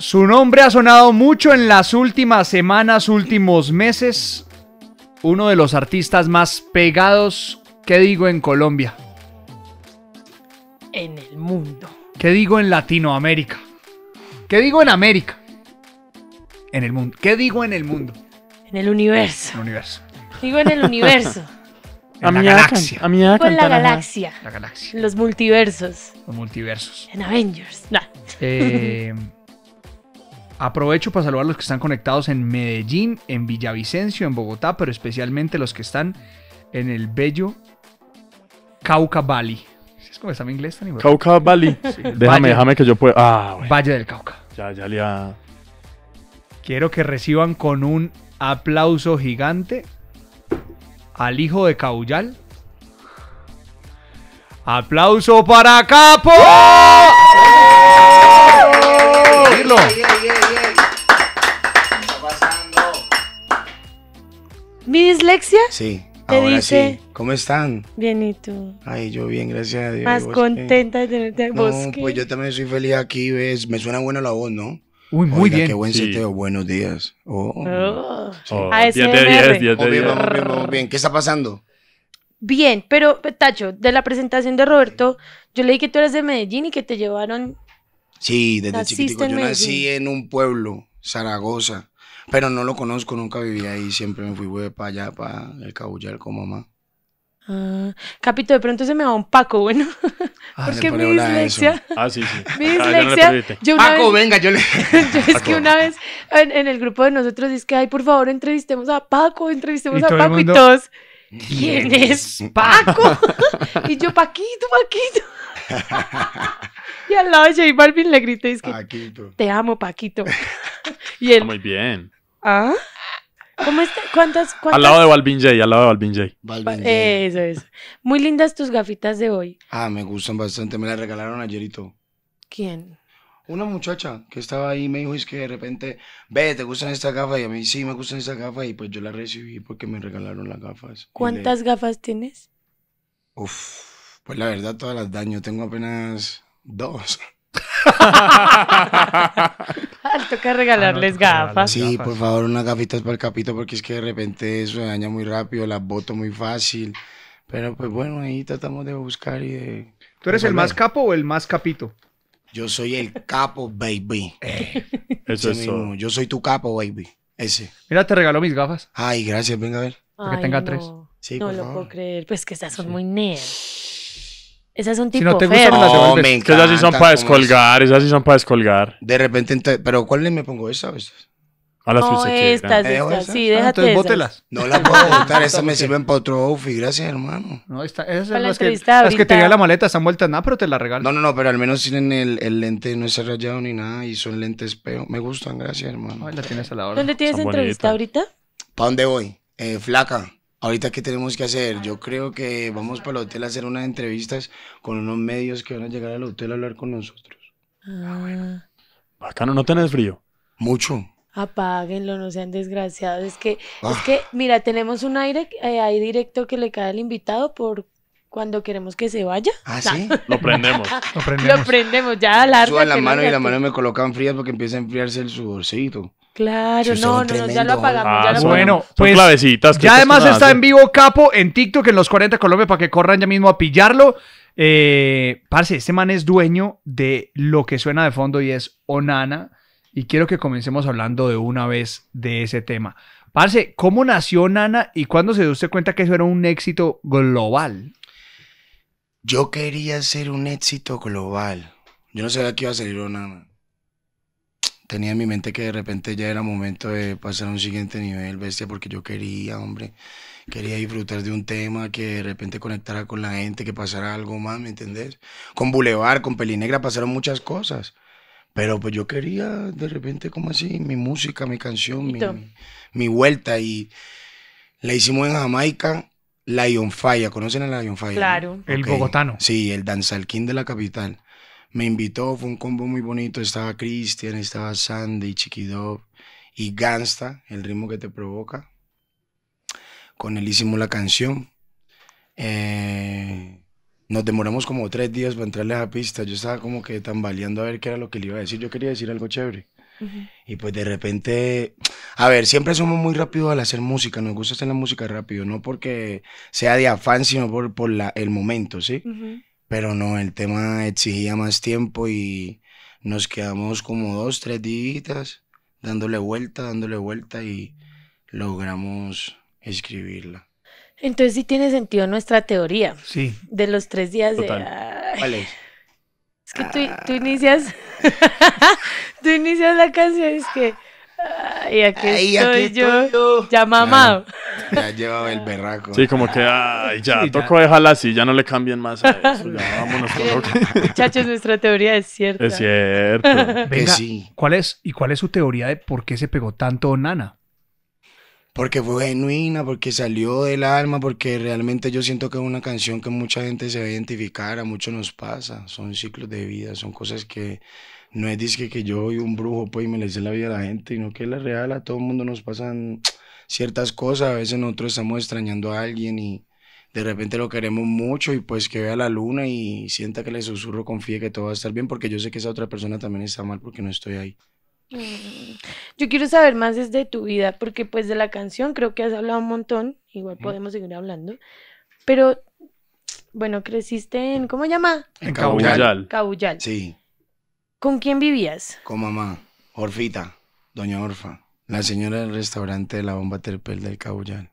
Su nombre ha sonado mucho en las últimas semanas, últimos meses. Uno de los artistas más pegados, ¿qué digo en Colombia? En el mundo. ¿Qué digo en Latinoamérica? ¿Qué digo en América? En el mundo. ¿Qué digo en el mundo? En el universo. En el universo. Digo en el universo. en la galaxia. A, la galaxia. La Los multiversos. Los multiversos. En Avengers. Eh... Aprovecho para saludar a los que están conectados en Medellín, en Villavicencio, en Bogotá, pero especialmente los que están en el bello Cauca Valley. ¿Es como está mi inglés, Cauca Valley. déjame, déjame que yo pueda. Ah, Valle del Cauca. Ya, ya le Quiero que reciban con un aplauso gigante al hijo de cauyal ¡Aplauso para Capo! ¡Oh! ¿Mi dislexia? Sí. Ahora sí. ¿Cómo están? Bien, ¿y tú? Ay, yo bien, gracias a Dios. Más contenta de tenerte aquí. No, pues yo también soy feliz aquí, ¿ves? Me suena buena la voz, ¿no? Uy, muy bien. Qué buen seteo, buenos días. Oh, oh. Sí. bien, oh, bien, bien. ¿Qué está pasando? Bien, pero Tacho, de la presentación de Roberto, yo leí que tú eras de Medellín y que te llevaron. Sí, desde chiquitico. Yo nací en un pueblo, Zaragoza. Pero no lo conozco, nunca viví ahí, siempre me fui para allá, para el cabullar con mamá. Ah, capito, de pronto se me va un Paco, bueno. Ah, porque mi dislexia. Ah, sí, sí. Mi ah, dislexia. Paco, venga, yo le. yo es que una vez en, el grupo de nosotros es que, ay, por favor, entrevistemos a Paco, entrevistemos a Paco y todos. ¿Quién es Paco? y yo, Paquito, Paquito. y al lado de J Balvin le grité, es que, Paquito. te amo, Paquito. y él, muy bien. ¿Ah? ¿Cómo está? ¿Cuántas, Al lado de Balvin J, al lado de Balvin J. Eso, es. Muy lindas tus gafitas de hoy. Ah, me gustan bastante. Me las regalaron ayerito. ¿Quién? Una muchacha que estaba ahí me dijo, es que de repente, ve, ¿te gustan estas gafas? Y a mí sí, me gustan estas gafas. Y pues yo la recibí porque me regalaron las gafas. ¿Cuántas gafas tienes? Uf, pues la verdad todas las daño. Tengo apenas dos. Toca regalarles ah, gafas. Sí, por favor, unas gafitas para el capito, porque es que de repente eso daña muy rápido, las boto muy fácil. Pero pues bueno, ahí tratamos de buscar y de... ¿Tú eres el más capo o el más capito? Yo soy el capo, baby. Eh, eso es Yo soy tu capo, baby. Ese. Mira, te regaló mis gafas. Ay, gracias. Venga a ver. Porque tenga tres. Sí, no lo puedo creer. Pues que estas son muy neas. Esas son un tipo si no te no, me encanta, esas sí son para descolgar, esas sí son para descolgar. De repente, pero ¿cuál le me pongo esa A las no, oh, estas, Sí, déjate ah, entonces No las puedo botar, Esas me sirven para otro outfit, gracias, hermano. No, esta, esas son que, las que la maleta, están vueltas nada, pero te la regalo. No, no, no, pero al menos tienen el, lente, no está rayado ni nada, y son lentes peo. Me gustan, gracias, hermano. Ahí la tienes a la hora. ¿Dónde tienes entrevista ahorita? ¿Para dónde voy? Eh, flaca. Ahorita, ¿qué tenemos que hacer? Yo creo que vamos para el hotel a hacer unas entrevistas con unos medios que van a llegar al hotel a hablar con nosotros. Ah, ¿no tenés frío? Mucho. Apáguenlo, no sean desgraciados. Es que, es ah. que mira, tenemos un aire eh, ahí directo que le cae al invitado por cuando queremos que se vaya. Ah, sí. Lo prendemos. Lo prendemos. Lo prendemos, ya larga. Suban la mano y la mano me colocan frías porque empieza a enfriarse el sudorcito. Claro, no, no, ya lo apagamos. ya ah, bueno, pues. y además está en vivo Capo en TikTok en los 40 Colombia para que corran ya mismo a pillarlo. Eh, parce, este man es dueño de lo que suena de fondo y es Onana. Y quiero que comencemos hablando de una vez de ese tema. Parce, ¿cómo nació Onana y cuándo se dio usted cuenta que eso era un éxito global? Yo quería ser un éxito global. Yo no sabía que iba a salir Onana tenía en mi mente que de repente ya era momento de pasar a un siguiente nivel, bestia, porque yo quería, hombre, quería disfrutar de un tema que de repente conectara con la gente, que pasara algo más, ¿me entendés? Con Boulevard, con Pelinegra pasaron muchas cosas. Pero pues yo quería de repente como así, mi música, mi canción, mi, mi, vuelta. Y la hicimos en Jamaica, Lion Fire, ¿Conocen a Lion Fire? Claro. El bogotano. Sí, el danzalquín de la capital me invitó, fue un combo muy bonito, estaba Christian, estaba Sandy, chiquido y Gangsta, el ritmo que te provoca. Con él hicimos la canción. Eh, nos demoramos como tres días para entrarle a la pista. Yo estaba como que tambaleando a ver qué era lo que le iba a decir. Yo quería decir algo chévere. Y pues de repente, a ver, siempre somos muy rápidos al hacer música, nos gusta hacer la música rápido, no porque sea de afán, sino por, el momento, ¿sí? pero no, el tema exigía más tiempo y nos quedamos como dos, tres días dándole vuelta, dándole vuelta y logramos escribirla. Entonces sí tiene sentido nuestra teoría. Sí. De los tres días de... es? que tú, inicias... tú inicias la canción, es que y aquí, estoy, yo, ya mamado. ya llevaba el berraco. Sí, como que, ay, ya, toco dejarla así, ya no le cambien más a eso, ya, vámonos con loco. Muchachos, nuestra teoría es cierta. Es cierto. Venga, ¿cuál es, ¿y cuál es su teoría de por qué se pegó tanto Nana? Porque fue genuina, porque salió del alma, porque realmente yo siento que es una canción que mucha gente se va a identificar, a muchos nos pasa, son ciclos de vida, son cosas que no es disque que yo soy un brujo pues, y me le la vida a la gente, sino que es la real, a todo el mundo nos pasan ciertas cosas, a veces nosotros estamos extrañando a alguien y de repente lo queremos mucho y pues que vea la luna y sienta que le susurro, confíe que todo va a estar bien, porque yo sé que esa otra persona también está mal porque no estoy ahí. Mm, yo quiero saber más desde tu vida, porque pues de la canción creo que has hablado un montón, igual podemos seguir hablando, pero bueno, creciste en, ¿cómo se llama? En Cabullal. Cabullal. Sí. ¿Con quién vivías? Con mamá, Orfita, doña Orfa, la señora del restaurante de la bomba Terpel del Cabullán.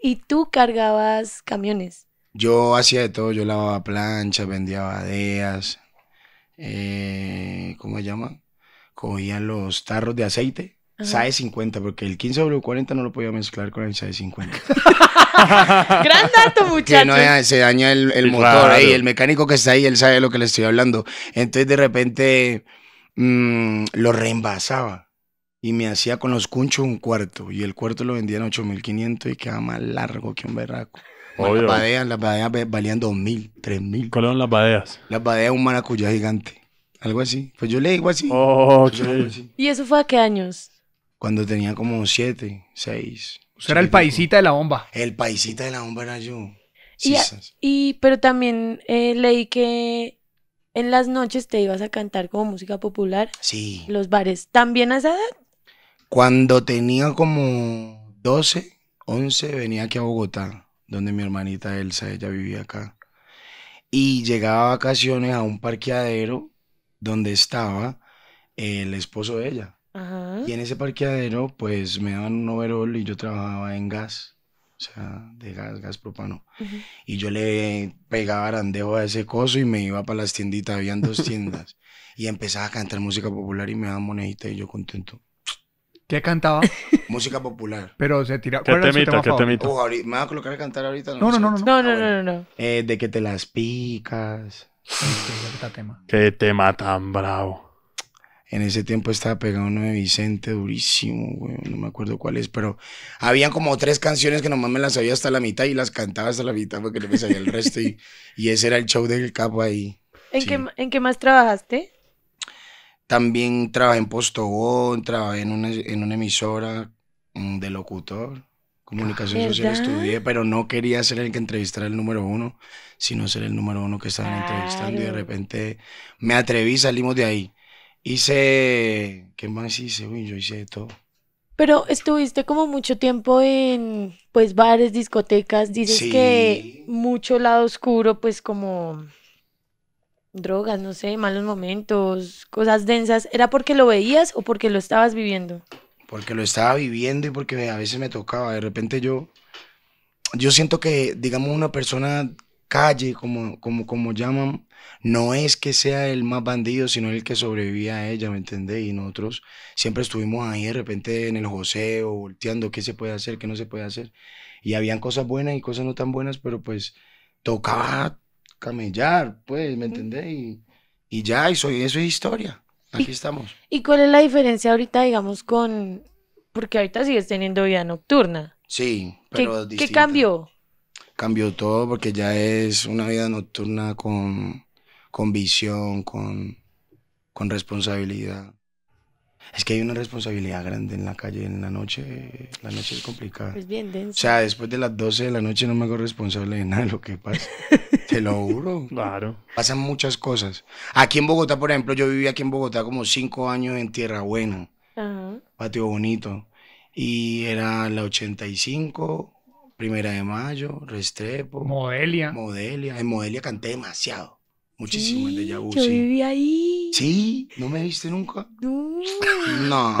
¿Y tú cargabas camiones? Yo hacía de todo, yo lavaba planchas, vendía badeas, eh, ¿cómo se llama? Cogía los tarros de aceite SAE 50, porque el 15W40 no lo podía mezclar con el SAE 50. Gran dato, muchachos. no se daña el, motor ahí. El mecánico que está ahí, él sabe lo que le estoy hablando. Entonces, de repente, mm, lo reembasaba. Y me hacía con los cunchos un cuarto. Y el cuarto lo vendían en 8.500 y quedaba más largo que un berraco. Obvio. Las badeas, las badeas valían 2.000, 3.000. ¿Cuáles son las badeas? Las badeas un maracuyá gigante. Algo así. Pues yo le digo así. Oh, ¿Y eso fue a qué años? cuando tenía como siete, seis. era el paisita de la bomba. El paisita de la bomba era yo. y, pero también eh, leí que en las noches te ibas a cantar como música popular. Sí. Los bares. ¿También a esa edad? Cuando tenía como doce, once, venía aquí a Bogotá, donde mi hermanita Elsa, ella vivía acá. Y llegaba a vacaciones a un parqueadero donde estaba el esposo de ella. Y en ese parqueadero, pues me daban un overall y yo trabajaba en gas, o sea, de gas, gas propano. Y yo le pegaba arandeo a ese coso y me iba para las tienditas, habían dos tiendas. y empezaba a cantar música popular y me daban monedita y yo contento. ¿Qué cantaba? Música popular. Pero se tiraba. ¿Qué temita? ¿Qué oh, ¿Me vas a colocar a cantar ahorita? No, no, no. No, eh, de que te las picas. ¿Qué tema tan bravo? En ese tiempo estaba pegado uno de Vicente, durísimo, no me acuerdo cuál es, pero habían como tres canciones que nomás me las sabía hasta la mitad y las cantaba hasta la mitad porque no me sabía el resto y, y ese era el show del capo ahí. ¿En, qué, ¿En qué más trabajaste? También trabajé en Postobón, trabajé en una, en una emisora mm, de locutor. Comunicación ah, social estudié, pero no quería ser el que entrevistara el número uno, sino ser el número uno que estaban entrevistando y de repente me atreví, salimos de ahí. Hice, ¿qué más hice? yo hice todo. Pero estuviste como mucho tiempo en, pues, bares, discotecas, dices que mucho lado oscuro, pues, como drogas, no sé, malos momentos, cosas densas. ¿Era porque lo veías o porque lo estabas viviendo? Porque lo estaba viviendo y porque a veces me tocaba. De repente yo, yo siento que, digamos, una persona calle, como, como, como llaman, no es que sea el más bandido, sino el que sobrevivía a ella, ¿me entendés? Y nosotros siempre estuvimos ahí de repente en el joseo, volteando qué se puede hacer, qué no se puede hacer. Y habían cosas buenas y cosas no tan buenas, pero pues tocaba camellar, pues, ¿me entendés? Y, ya, y eso es historia. Aquí estamos. ¿Y cuál es la diferencia ahorita, digamos, con... Porque ahorita sigues teniendo vida nocturna. Sí, pero ¿Qué, ¿qué cambió? cambió todo porque ya es una vida nocturna con, con visión, con, con responsabilidad. Es que hay una responsabilidad grande en la calle en la noche. La noche es complicada. Es bien densa. O sea, después de las 12 de la noche no me hago responsable de nada de lo que pasa. Te lo juro. Claro. Pasan muchas cosas. Aquí en Bogotá, por ejemplo, yo viví aquí en Bogotá como cinco años en Tierra Bueno, Patio Bonito. Y era la 85, Primera de Mayo, Restrepo. Modelia. Modelia. En Modelia canté demasiado. Muchísimo en Deja Yo sí. viví ahí. ¿Sí? ¿No me viste nunca? No. No.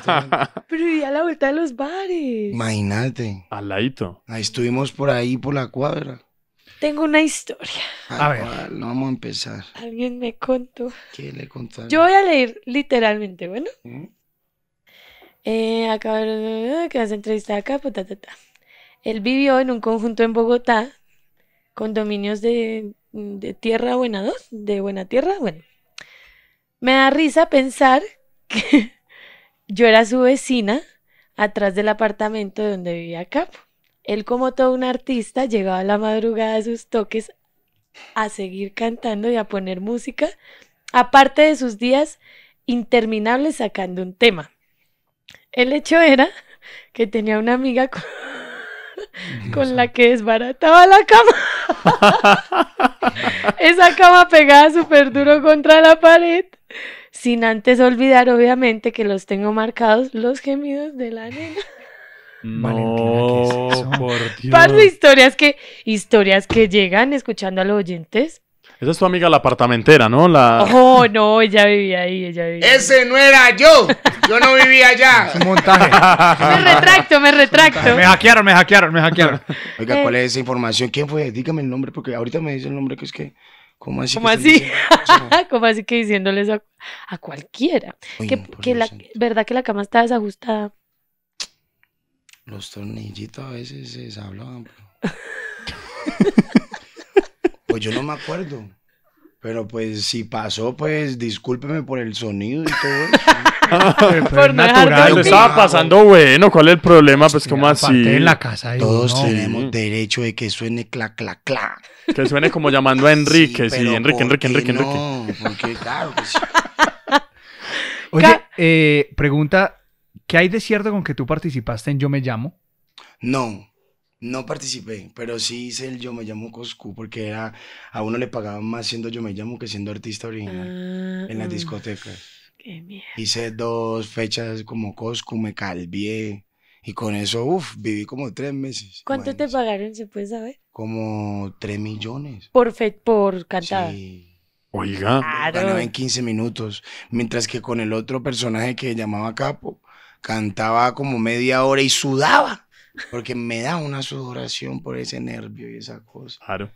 Pero viví a la vuelta de los bares. Imagínate. Al ladito. Ahí estuvimos por ahí, por la cuadra. Tengo una historia. A, ver. vamos a empezar. Alguien me contó. ¿Qué le contaron? Yo voy a leer literalmente, ¿bueno? ¿Mm? Eh, acabo de... que vas a acá, puta, pues, ta, ta, él vivió en un conjunto en Bogotá, condominios de, de Tierra Buena 2, de Buena Tierra, bueno. Me da risa pensar que yo era su vecina atrás del apartamento donde vivía Capo. Él, como todo un artista, llegaba a la madrugada a sus toques a seguir cantando y a poner música, aparte de sus días interminables sacando un tema. El hecho era que tenía una amiga con la que desbarataba la cama. Esa cama pegada súper duro contra la pared. Sin antes olvidar, obviamente, que los tengo marcados los gemidos de la nena. por Dios. historias que, historias que llegan escuchando a los oyentes. Esa es tu amiga la apartamentera, ¿no? La... Oh, no, ella vivía ahí, ella vivía. Ese no era yo. Yo no vivía allá. Es un montaje. me retracto, me retracto. Me hackearon, me hackearon, me hackearon. Oiga, ¿cuál es eh. esa información? ¿Quién fue? Dígame el nombre, porque ahorita me dice el nombre que es que. ¿Cómo así? ¿Cómo así? ¿Cómo así que diciéndoles a, cualquiera? que, que la, ¿Verdad que la cama está desajustada? Los tornillitos a veces se desablaban. Pues yo no me acuerdo. Pero pues si pasó, pues discúlpeme por el sonido y todo eso. pero, estaba pasando bueno. ¿Cuál es el problema? Pues como así. En la casa, Todos tenemos derecho de que suene cla, cla, cla. Que suene como llamando a Enrique. Sí, Enrique, Enrique, Enrique, Porque claro, Oye, eh, pregunta, ¿qué hay de cierto con que tú participaste en Yo Me Llamo? No, no participé, pero sí hice el Yo me llamo Coscu porque era, a uno le pagaban más siendo Yo me llamo que siendo artista original ah, en las discotecas. Qué mierda. Hice dos fechas como Coscu, me calvié y con eso, uff, viví como tres meses. ¿Cuánto te pagaron, se puede saber? Como tres millones. Por, fe, por cantar. Sí. Oiga. Ganaba en 15 minutos, mientras que con el otro personaje que llamaba Capo, cantaba como media hora y sudaba. Porque me da una sudoración por ese nervio y esa cosa. Claro.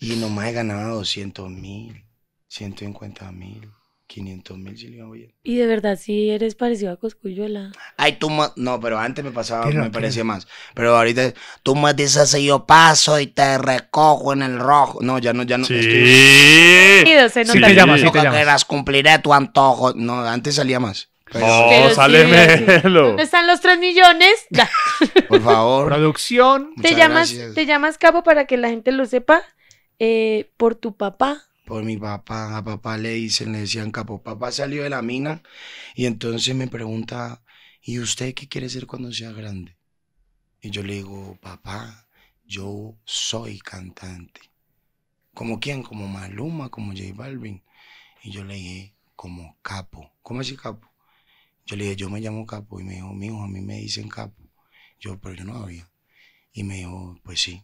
Y nomás he ganado 200 mil, 150 mil, 500 mil Y de verdad, sí eres parecido a Cosculluela. Ay, tú más. No, pero antes me pasaba, me parecía más. Pero ahorita, tú me dices si yo paso y te recojo en el rojo. No, ya no, ya no. Sí. Estoy... Sí, te llamas, sí, te llamas. cumpliré tu antojo. No, antes salía más. Pues, no sale están los 3 millones? Por favor. Producción. Te llamas, te llamas Capo para que la gente lo sepa. Eh, por tu papá. Por mi papá. A papá le dicen, le decían Capo. Papá salió de la mina y entonces me pregunta, ¿y usted qué quiere ser cuando sea grande? Y yo le digo, papá, yo soy cantante. ¿Como quién? Como Maluma, como J Balvin. Y yo le dije, como Capo. ¿Cómo así Capo? Yo le dije, yo me llamo Capo. Y me dijo, mijo, a mí me dicen Capo. Yo, pero yo no había, Y me dijo, pues sí.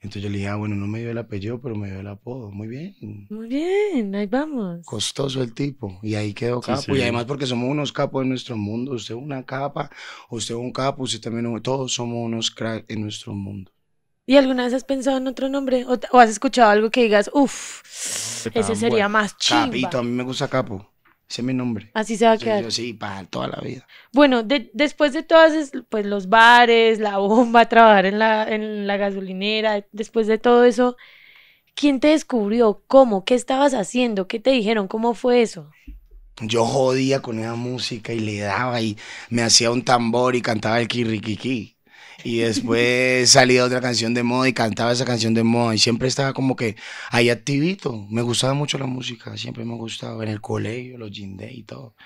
Entonces yo le dije, ah, bueno, no me dio el apellido, pero me dio el apodo. Muy bien. Muy bien, ahí vamos. Costoso el tipo. Y ahí quedó capo. Y además porque somos unos capos en nuestro mundo. Usted una capa, usted un capo, usted también un... Todos somos unos crack en nuestro mundo. ¿Y alguna vez has pensado en otro nombre? ¿O, has escuchado algo que digas, uff, ese sería más chido? Capito, a mí me gusta capo. Ese mi nombre. Así se va a quedar. Yo, sí, para toda la vida. Bueno, después de todas, pues los bares, la bomba, trabajar en la, en la gasolinera, después de todo eso, ¿quién te descubrió? ¿Cómo? ¿Qué estabas haciendo? ¿Qué te dijeron? ¿Cómo fue eso? Yo jodía con esa música y le daba y me hacía un tambor y cantaba el kirikiki. Y después salía otra canción de moda y cantaba esa canción de moda. Y siempre estaba como que ahí activito. Me gustaba mucho la música, siempre me gustaba. En el colegio, los gym y todo.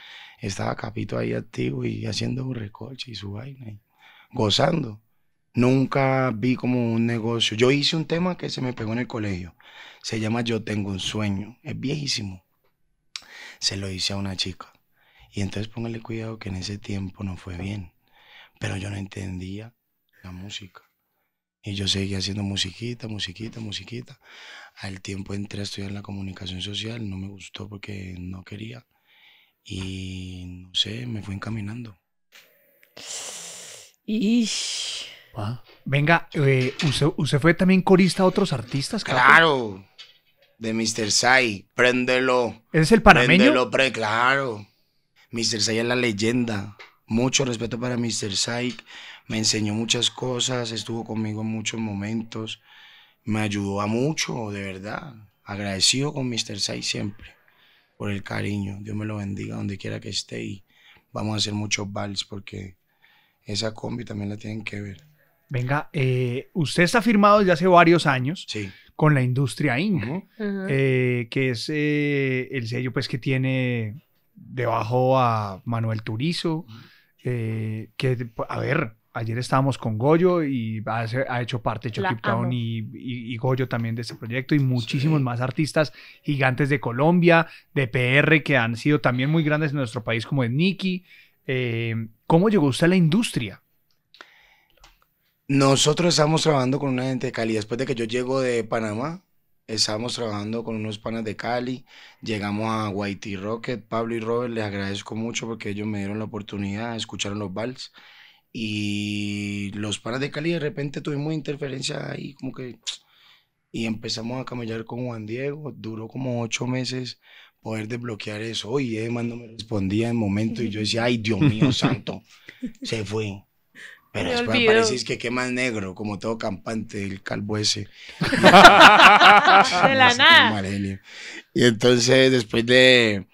Estaba capito ahí activo y haciendo un recoche y su vaina. Y gozando. Nunca vi como un negocio. Yo hice un tema que se me pegó en el colegio. Se llama Yo tengo un sueño. Es viejísimo. Se lo hice a una chica. Y entonces póngale cuidado que en ese tiempo no fue bien. Pero yo no entendía la música. Y yo seguía haciendo musiquita, musiquita, musiquita. Al tiempo entré a estudiar la comunicación social, no me gustó porque no quería. Y no sé, me fui encaminando. Y... Ah. Venga, eh, usted, fue también corista a otros artistas? Claro, de Mr. Sai, préndelo. es el panameño? Préndelo, claro. Mr. Sai es la leyenda mucho respeto para Mr. Psych, me enseñó muchas cosas, estuvo conmigo en muchos momentos, me ayudó a mucho, de verdad. Agradecido con Mr. Psych siempre por el cariño. Dios me lo bendiga donde quiera que esté y vamos a hacer muchos vals porque esa combi también la tienen que ver. Venga, eh, usted está firmado ya hace varios años sí. con la industria Inc, eh, que es eh, el sello pues, que tiene debajo a Manuel Turizo, eh, que, pues, a ver, ayer estábamos con Goyo y ha, hecho parte Chucky y, Goyo también de este proyecto y muchísimos más artistas gigantes de Colombia, de PR, que han sido también muy grandes en nuestro país, como es Nicky. Eh, ¿Cómo llegó usted a la industria? Nosotros estamos trabajando con una gente de calidad. Después de que yo llego de Panamá, Estábamos trabajando con unos panas de Cali, llegamos a Whitey Rocket, Pablo y Robert, les agradezco mucho porque ellos me dieron la oportunidad, escucharon los vals y los panas de Cali de repente tuvimos interferencia ahí como que y empezamos a camellar con Juan Diego, duró como ocho meses poder desbloquear eso. y además no me respondía en momento y yo decía, ay Dios mío santo, se fue. Pero después que qué más negro, como todo campante, el calvo ese. de la nada. Y entonces, después de,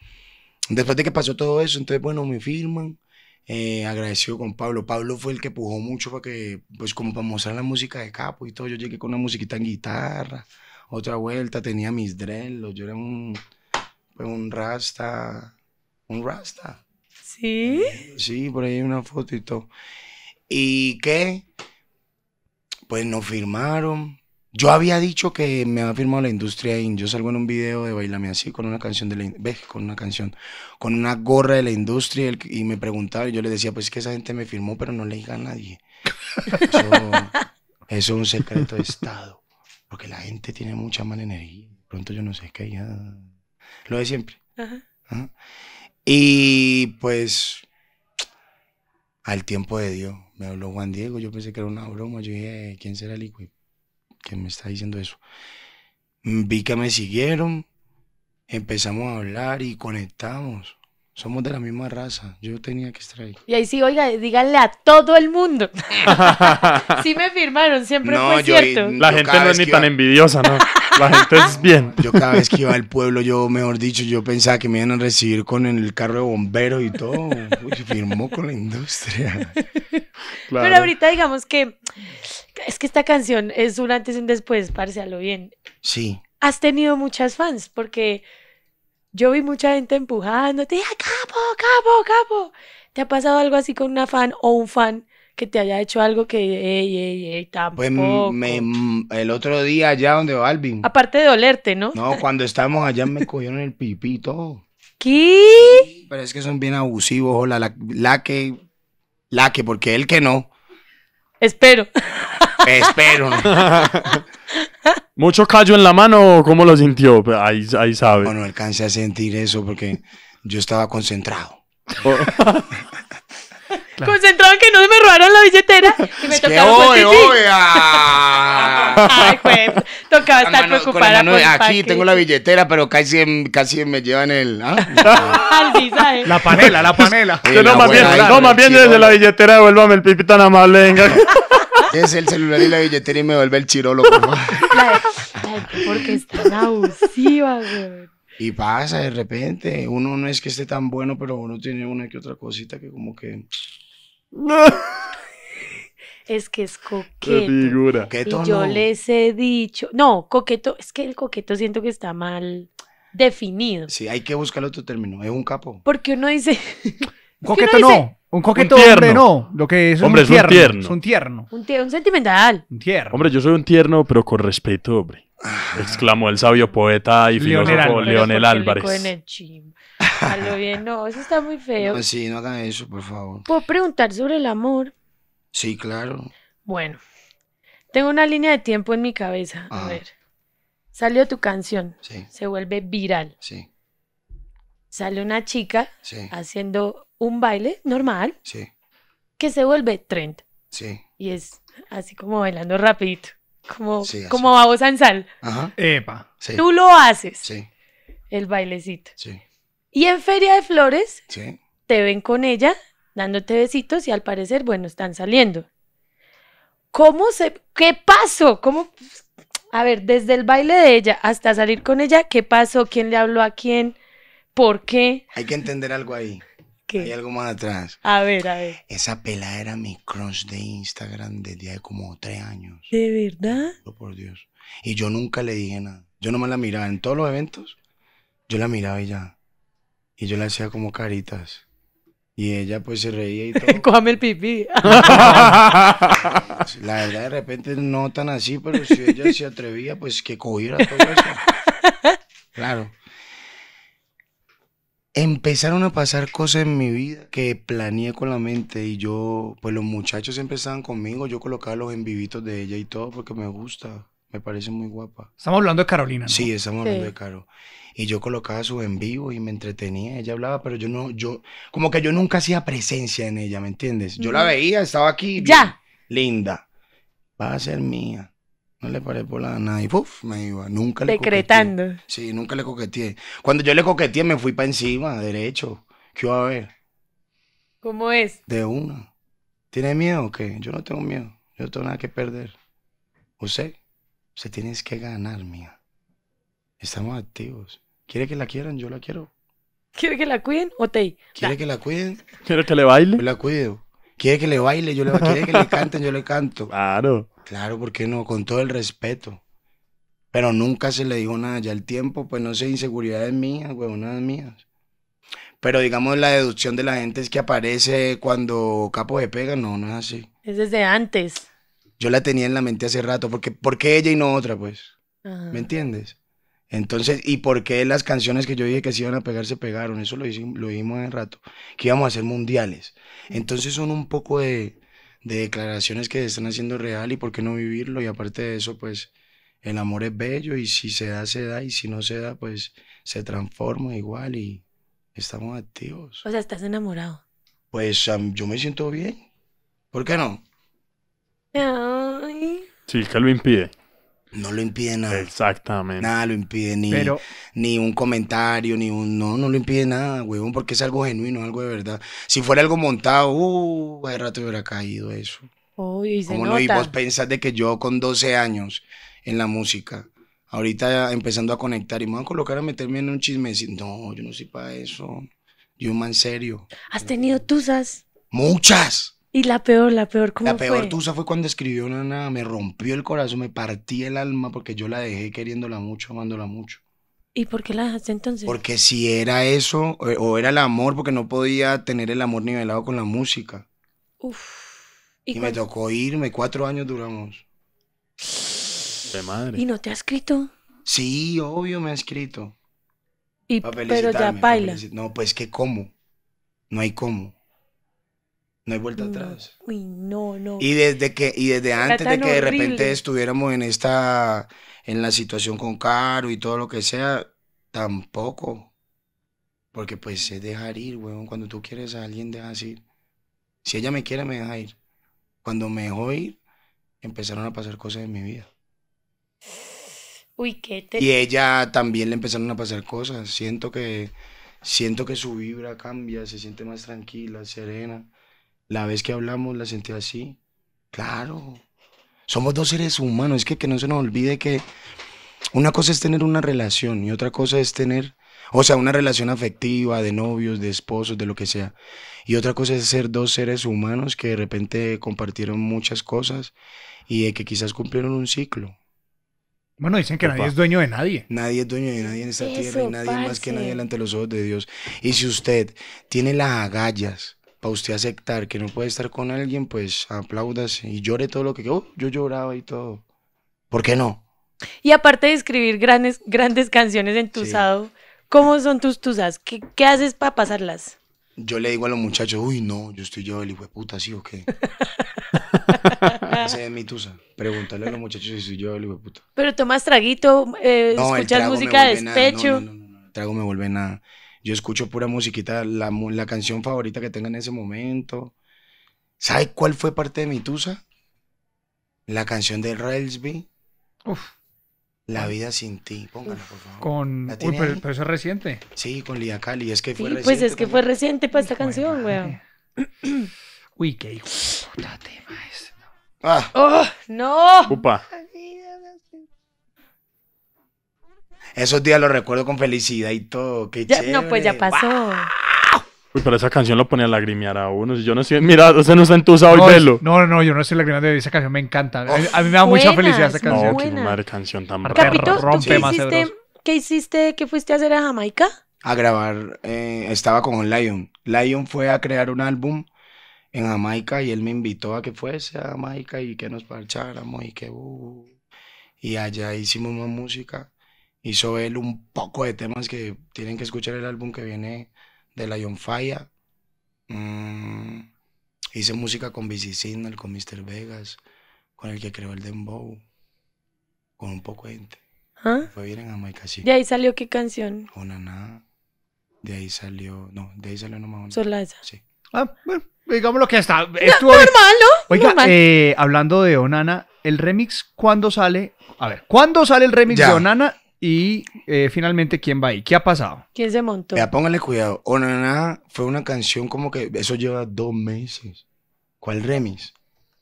después de que pasó todo eso, entonces, bueno, me firman. Eh, agradecido con Pablo. Pablo fue el que pujó mucho para que, pues, como para mostrar la música de capo y todo. Yo llegué con una musiquita en guitarra, otra vuelta, tenía mis drenlos Yo era un, pues, un rasta, un rasta. ¿Sí? Sí, por ahí hay una foto y todo. ¿Y qué? Pues no firmaron. Yo había dicho que me había firmado la industria Y Yo salgo en un video de Bailame así con una canción de la ¿ves? con una canción, con una gorra de la industria y me preguntaba y yo le decía, pues es que esa gente me firmó, pero no le diga a nadie. Eso, es un secreto de Estado, porque la gente tiene mucha mala energía. Pronto yo no sé qué ya lo de siempre. Y pues al tiempo de Dios. Me habló Juan Diego, yo pensé que era una broma, yo dije, eh, ¿quién será el hijo que me está diciendo eso? Mm, vi que me siguieron, empezamos a hablar y conectamos. Somos de la misma raza. Yo tenía que estar ahí. Y ahí sí, oiga, díganle a todo el mundo. sí me firmaron, siempre fue yo, cierto. la gente no es ni tan envidiosa, ¿no? La gente es bien. Yo cada vez que iba al pueblo, yo, mejor dicho, yo pensaba que me iban a recibir con el carro de bombero y todo. Uy, firmó con la industria. Claro. Pero ahorita digamos que es que esta canción es un antes y un después, parce, bien. Sí. Has tenido muchas fans porque yo vi mucha gente empujando, te dije, capo, capo, capo. ¿Te ha pasado algo así con una fan o un fan que te haya hecho algo que, ey, ey, ey, pues, tampoco? Pues me, el otro día allá donde va Alvin. Aparte de dolerte, ¿no? No, cuando estábamos allá me cogieron el pipí y todo. ¿Qué? pero es que son bien abusivos, o la, que, la que, porque él que no. Espero. Espero. ¿no? ¿Mucho callo en la mano o cómo lo sintió? Pues, ahí, ahí sabe. Bueno, alcancé a sentir eso porque yo estaba concentrado. Concentrado en que no me robaron la billetera y me tocaba ah. Ay, pues, tocaba estar preocupada. aquí tengo la billetera, pero casi, casi me llevan el. ¿ah? la panela, la pues, panela. Eh, no, más bien, no, más bien desde la billetera, devuélvame el pipita nada amable venga. es el celular y la billetera y me vuelve el chirolo, Porque es tan abusiva, güey. Y pasa de repente. Uno no es que esté tan bueno, pero uno tiene una que otra cosita que como que. Es que es coqueto. Figura. y yo les he dicho. No, coqueto. Es que el coqueto siento que está mal definido. Sí, hay que buscar otro término. Es un capo. Porque uno dice. Coqueto no. Un coqueto un hombre no, lo que es, hombre, un, es un, tierno, es un tierno. Un sentimental. Un tierno. Hombre, yo soy un tierno, pero con respeto, hombre. Ah. Exclamó el sabio poeta y filósofo Leonel Álvarez. bien, no, eso está muy feo. Pues sí, no hagan eso, por favor. ¿Puedo preguntar sobre el amor? Sí, claro. Bueno, tengo una línea de tiempo en mi cabeza. A ah. ver. Salió tu canción. Sí. Se vuelve viral. Sí. Sale una chica haciendo un baile normal sí. que se vuelve trend. Sí. Y es así como bailando rapidito, como, como Babo Sansal. Ajá. Epa. Sí. Tú lo haces. Sí. El bailecito. Sí. Y en Feria de Flores sí. te ven con ella dándote besitos y al parecer, bueno, están saliendo. ¿Cómo se... ¿Qué pasó? ¿Cómo... A ver, desde el baile de ella hasta salir con ella, ¿qué pasó? ¿Quién le habló a quién? ¿Por qué? Hay que entender algo ahí. Hay algo más atrás. A ver, a ver. Esa pela era mi crush de Instagram desde hace como tres años. ¿De verdad? por Dios. Y yo nunca le dije nada. Yo no me la miraba en todos los eventos. Yo la miraba y ya. Y yo le hacía como caritas. Y ella pues se reía y todo. Cójame el pipí. la verdad, de repente no tan así, pero si ella se atrevía, pues que cogiera todo eso. Claro empezaron a pasar cosas en mi vida que planeé con la mente y yo, pues los muchachos siempre conmigo, yo colocaba los envivitos de ella y todo porque me gusta, me parece muy guapa. Estamos hablando de Carolina. ¿no? Sí, estamos hablando de Caro. Y yo colocaba sus en vivo y me entretenía, ella hablaba, pero yo no, yo, como que yo nunca hacía presencia en ella, ¿me entiendes? Yo la veía, estaba aquí. Ya. linda, va a ser mía. No le paré por la nada y ¡puf! me iba. Nunca le Decretando. Sí, nunca le coqueteé. Cuando yo le coqueteé me fui para encima, derecho. ¿Qué iba a ver? ¿Cómo es? De una. ¿Tiene miedo o qué? Yo no tengo miedo. Yo no tengo nada que perder. Usted, se tienes que ganar, mía. Estamos activos. ¿Quiere que la quieran? Yo la quiero. ¿Quiere que la cuiden o te? ¿Quiere que la cuiden? ¿Quiere que le baile? Yo la cuido. ¿Quiere que le baile? Yo le ¿Quiere que le canten? Yo le canto. Claro. Claro, ¿por qué no? Con todo el respeto. Pero nunca se le dijo nada. Ya el tiempo, pues no sé, inseguridades mías, las mías. Pero digamos, la deducción de la gente es que aparece cuando Capo se pega. No, no es así. Es desde antes. Yo la tenía en la mente hace rato. Porque, ¿Por qué ella y no otra, pues? ¿Me entiendes? Entonces, ¿y por qué las canciones que yo dije que se iban a pegar se pegaron? Eso lo, lo dijimos hace rato, que íbamos a ser mundiales. Entonces son un poco de, de declaraciones que se están haciendo real y por qué no vivirlo. Y aparte de eso, pues el amor es bello y si se da, se da y si no se da, pues se transforma igual y estamos activos. O sea, estás enamorado. Pues yo me siento bien. ¿Por qué no? Sí, ¿qué lo impide? No lo impide nada. Exactamente. Nada lo impide, ni, ni un comentario, ni un... No, no lo impide nada, huevón, porque es algo genuino, algo de verdad. Si fuera algo montado, uh, hace rato hubiera caído eso. Uy, se nota. no? Y vos pensás de que yo con 12 años en la música, ahorita empezando a conectar y me van a colocar a meterme en un chisme decir, No, yo no soy para eso. Yo un man serio. ¿Has tenido tusas? Muchas. Y la peor, la peor, ¿cómo La peor fue? fue cuando escribió Nana, me rompió el corazón, me partí el alma porque yo la dejé queriéndola mucho, amándola mucho. ¿Y por qué la dejaste entonces? Porque si era eso, o, era el amor, porque no podía tener el amor nivelado con la música. Y, me tocó irme, cuatro años duramos. De madre. ¿Y no te ha escrito? Sí, obvio me ha escrito. Y, pero ya baila. No, pues que cómo. No hay cómo. No hay vuelta mm. atrás. Uy, no, no. Y desde que, y desde antes de que de repente estuviéramos en esta, en la situación con Caro y todo lo que sea, tampoco. Porque pues es dejar ir, weón. Cuando tú quieres a alguien, dejas ir. Si ella me quiere, me deja ir. Cuando me dejó ir, empezaron a pasar cosas en mi vida. Uy, qué Y ella también le empezaron a pasar cosas. Siento que, siento que su vibra cambia, se siente más tranquila, serena la vez que hablamos la sentí así. Claro. Somos dos seres humanos. Es que, no se nos olvide que una cosa es tener una relación y otra cosa es tener, o sea, una relación afectiva, de novios, de esposos, de lo que sea. Y otra cosa es ser dos seres humanos que de repente compartieron muchas cosas y de que quizás cumplieron un ciclo. Bueno, dicen que nadie es dueño de nadie. Nadie es dueño de nadie en esta tierra y nadie más que nadie delante los ojos de Dios. Y si usted tiene las agallas para usted aceptar que no puede estar con alguien, pues aplaudas y llore todo lo que... yo lloraba y todo. ¿Por qué no? Y aparte de escribir grandes, grandes canciones en ¿cómo son tus Tusas? ¿Qué, qué haces para pasarlas? Yo le digo a los muchachos, uy, no, yo estoy yo el hijo de puta, ¿sí o qué? Ese es mi tusa. Pregúntale a los muchachos si soy yo el hijo de puta. Pero tomas traguito, eh, escuchas música de despecho. No, no, no, trago me vuelve a yo escucho pura musiquita, la, la canción favorita que tenga en ese momento. ¿Sabes cuál fue parte de mi tusa? La canción de Railsby. Uf. La vida sin ti, póngala, por favor. Con... pero, eso es reciente. Sí, con Lidia Cali, es que fue Pues es que fue reciente para esta canción, weón. Uy, qué hijo. Ah. Oh, no. Upa. Esos días los recuerdo con felicidad y todo. Qué chévere. No, pues ya pasó. Uy, pero esa canción lo ponía a lagrimear a uno. yo no estoy, mira, usted no está entusiasmado, no, velo. No, no, yo no estoy lagrimeando de esa canción, me encanta. a mí me da mucha felicidad esa canción. No, qué madre canción tan Capito, rompe qué hiciste, ¿Qué hiciste? ¿Qué fuiste a hacer a Jamaica? A grabar, eh, estaba con Lion. Lion fue a crear un álbum en Jamaica y él me invitó a que fuese a Jamaica y que nos parcháramos y que... Uh, y allá hicimos más música hizo él un poco de temas que tienen que escuchar el álbum que viene de la Fire. Mm, hice música con BC Signal, con Mr. Vegas, con el que creó el Dembow, con un poco de gente. ¿Ah? Fue bien en Jamaica, sí. ¿De ahí salió qué canción? Onana. De ahí salió, no, de ahí salió nomás una. Solo esa. Sí. Ah, bueno, digamos lo que está. Estuvo... No, normal, ¿no? Oiga, normal. Eh, hablando de Onana, el remix, ¿cuándo sale? A ver, ¿cuándo sale el remix de Onana y eh, finalmente, ¿quién va ahí? ¿Qué ha pasado? ¿Quién se montó? Ya, póngale cuidado. nada. fue una canción como que eso lleva dos meses. ¿Cuál remix?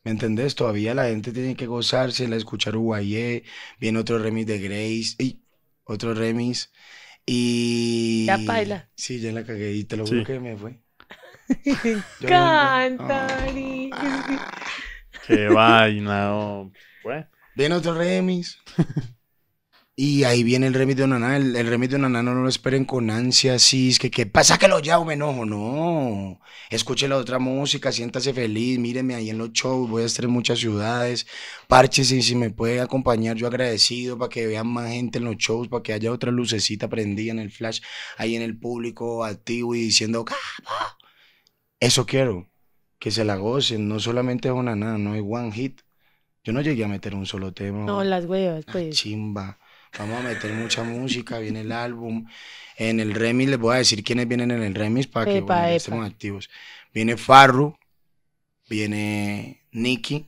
¿Me entendés? Todavía la gente tiene que gozarse, la escuchar Uguayé, viene otro remix de Grace, y otro remix. Y. Ya baila. Sí, ya la cagué y te lo juro que me fue. Canta, ah. Qué vaina, oh. Viene otro remix. Y ahí viene el remit de Onaná. El, el remit de Onaná no lo esperen con ansia, así es que qué pasa que lo me enojo. No. Escuche la otra música, siéntase feliz. Míreme ahí en los shows. Voy a estar en muchas ciudades. Parches y si me puede acompañar, yo agradecido para que vean más gente en los shows, para que haya otra lucecita prendida en el flash, ahí en el público, activo y diciendo, eso quiero. Que se la gocen. No solamente es nana no hay one hit. Yo no llegué a meter un solo tema. No, las huevas, pues. Ah, chimba. Vamos a meter mucha música, viene el álbum. En el remix les voy a decir quiénes vienen en el remix para que epa, activos. Viene Farru, viene Nicky,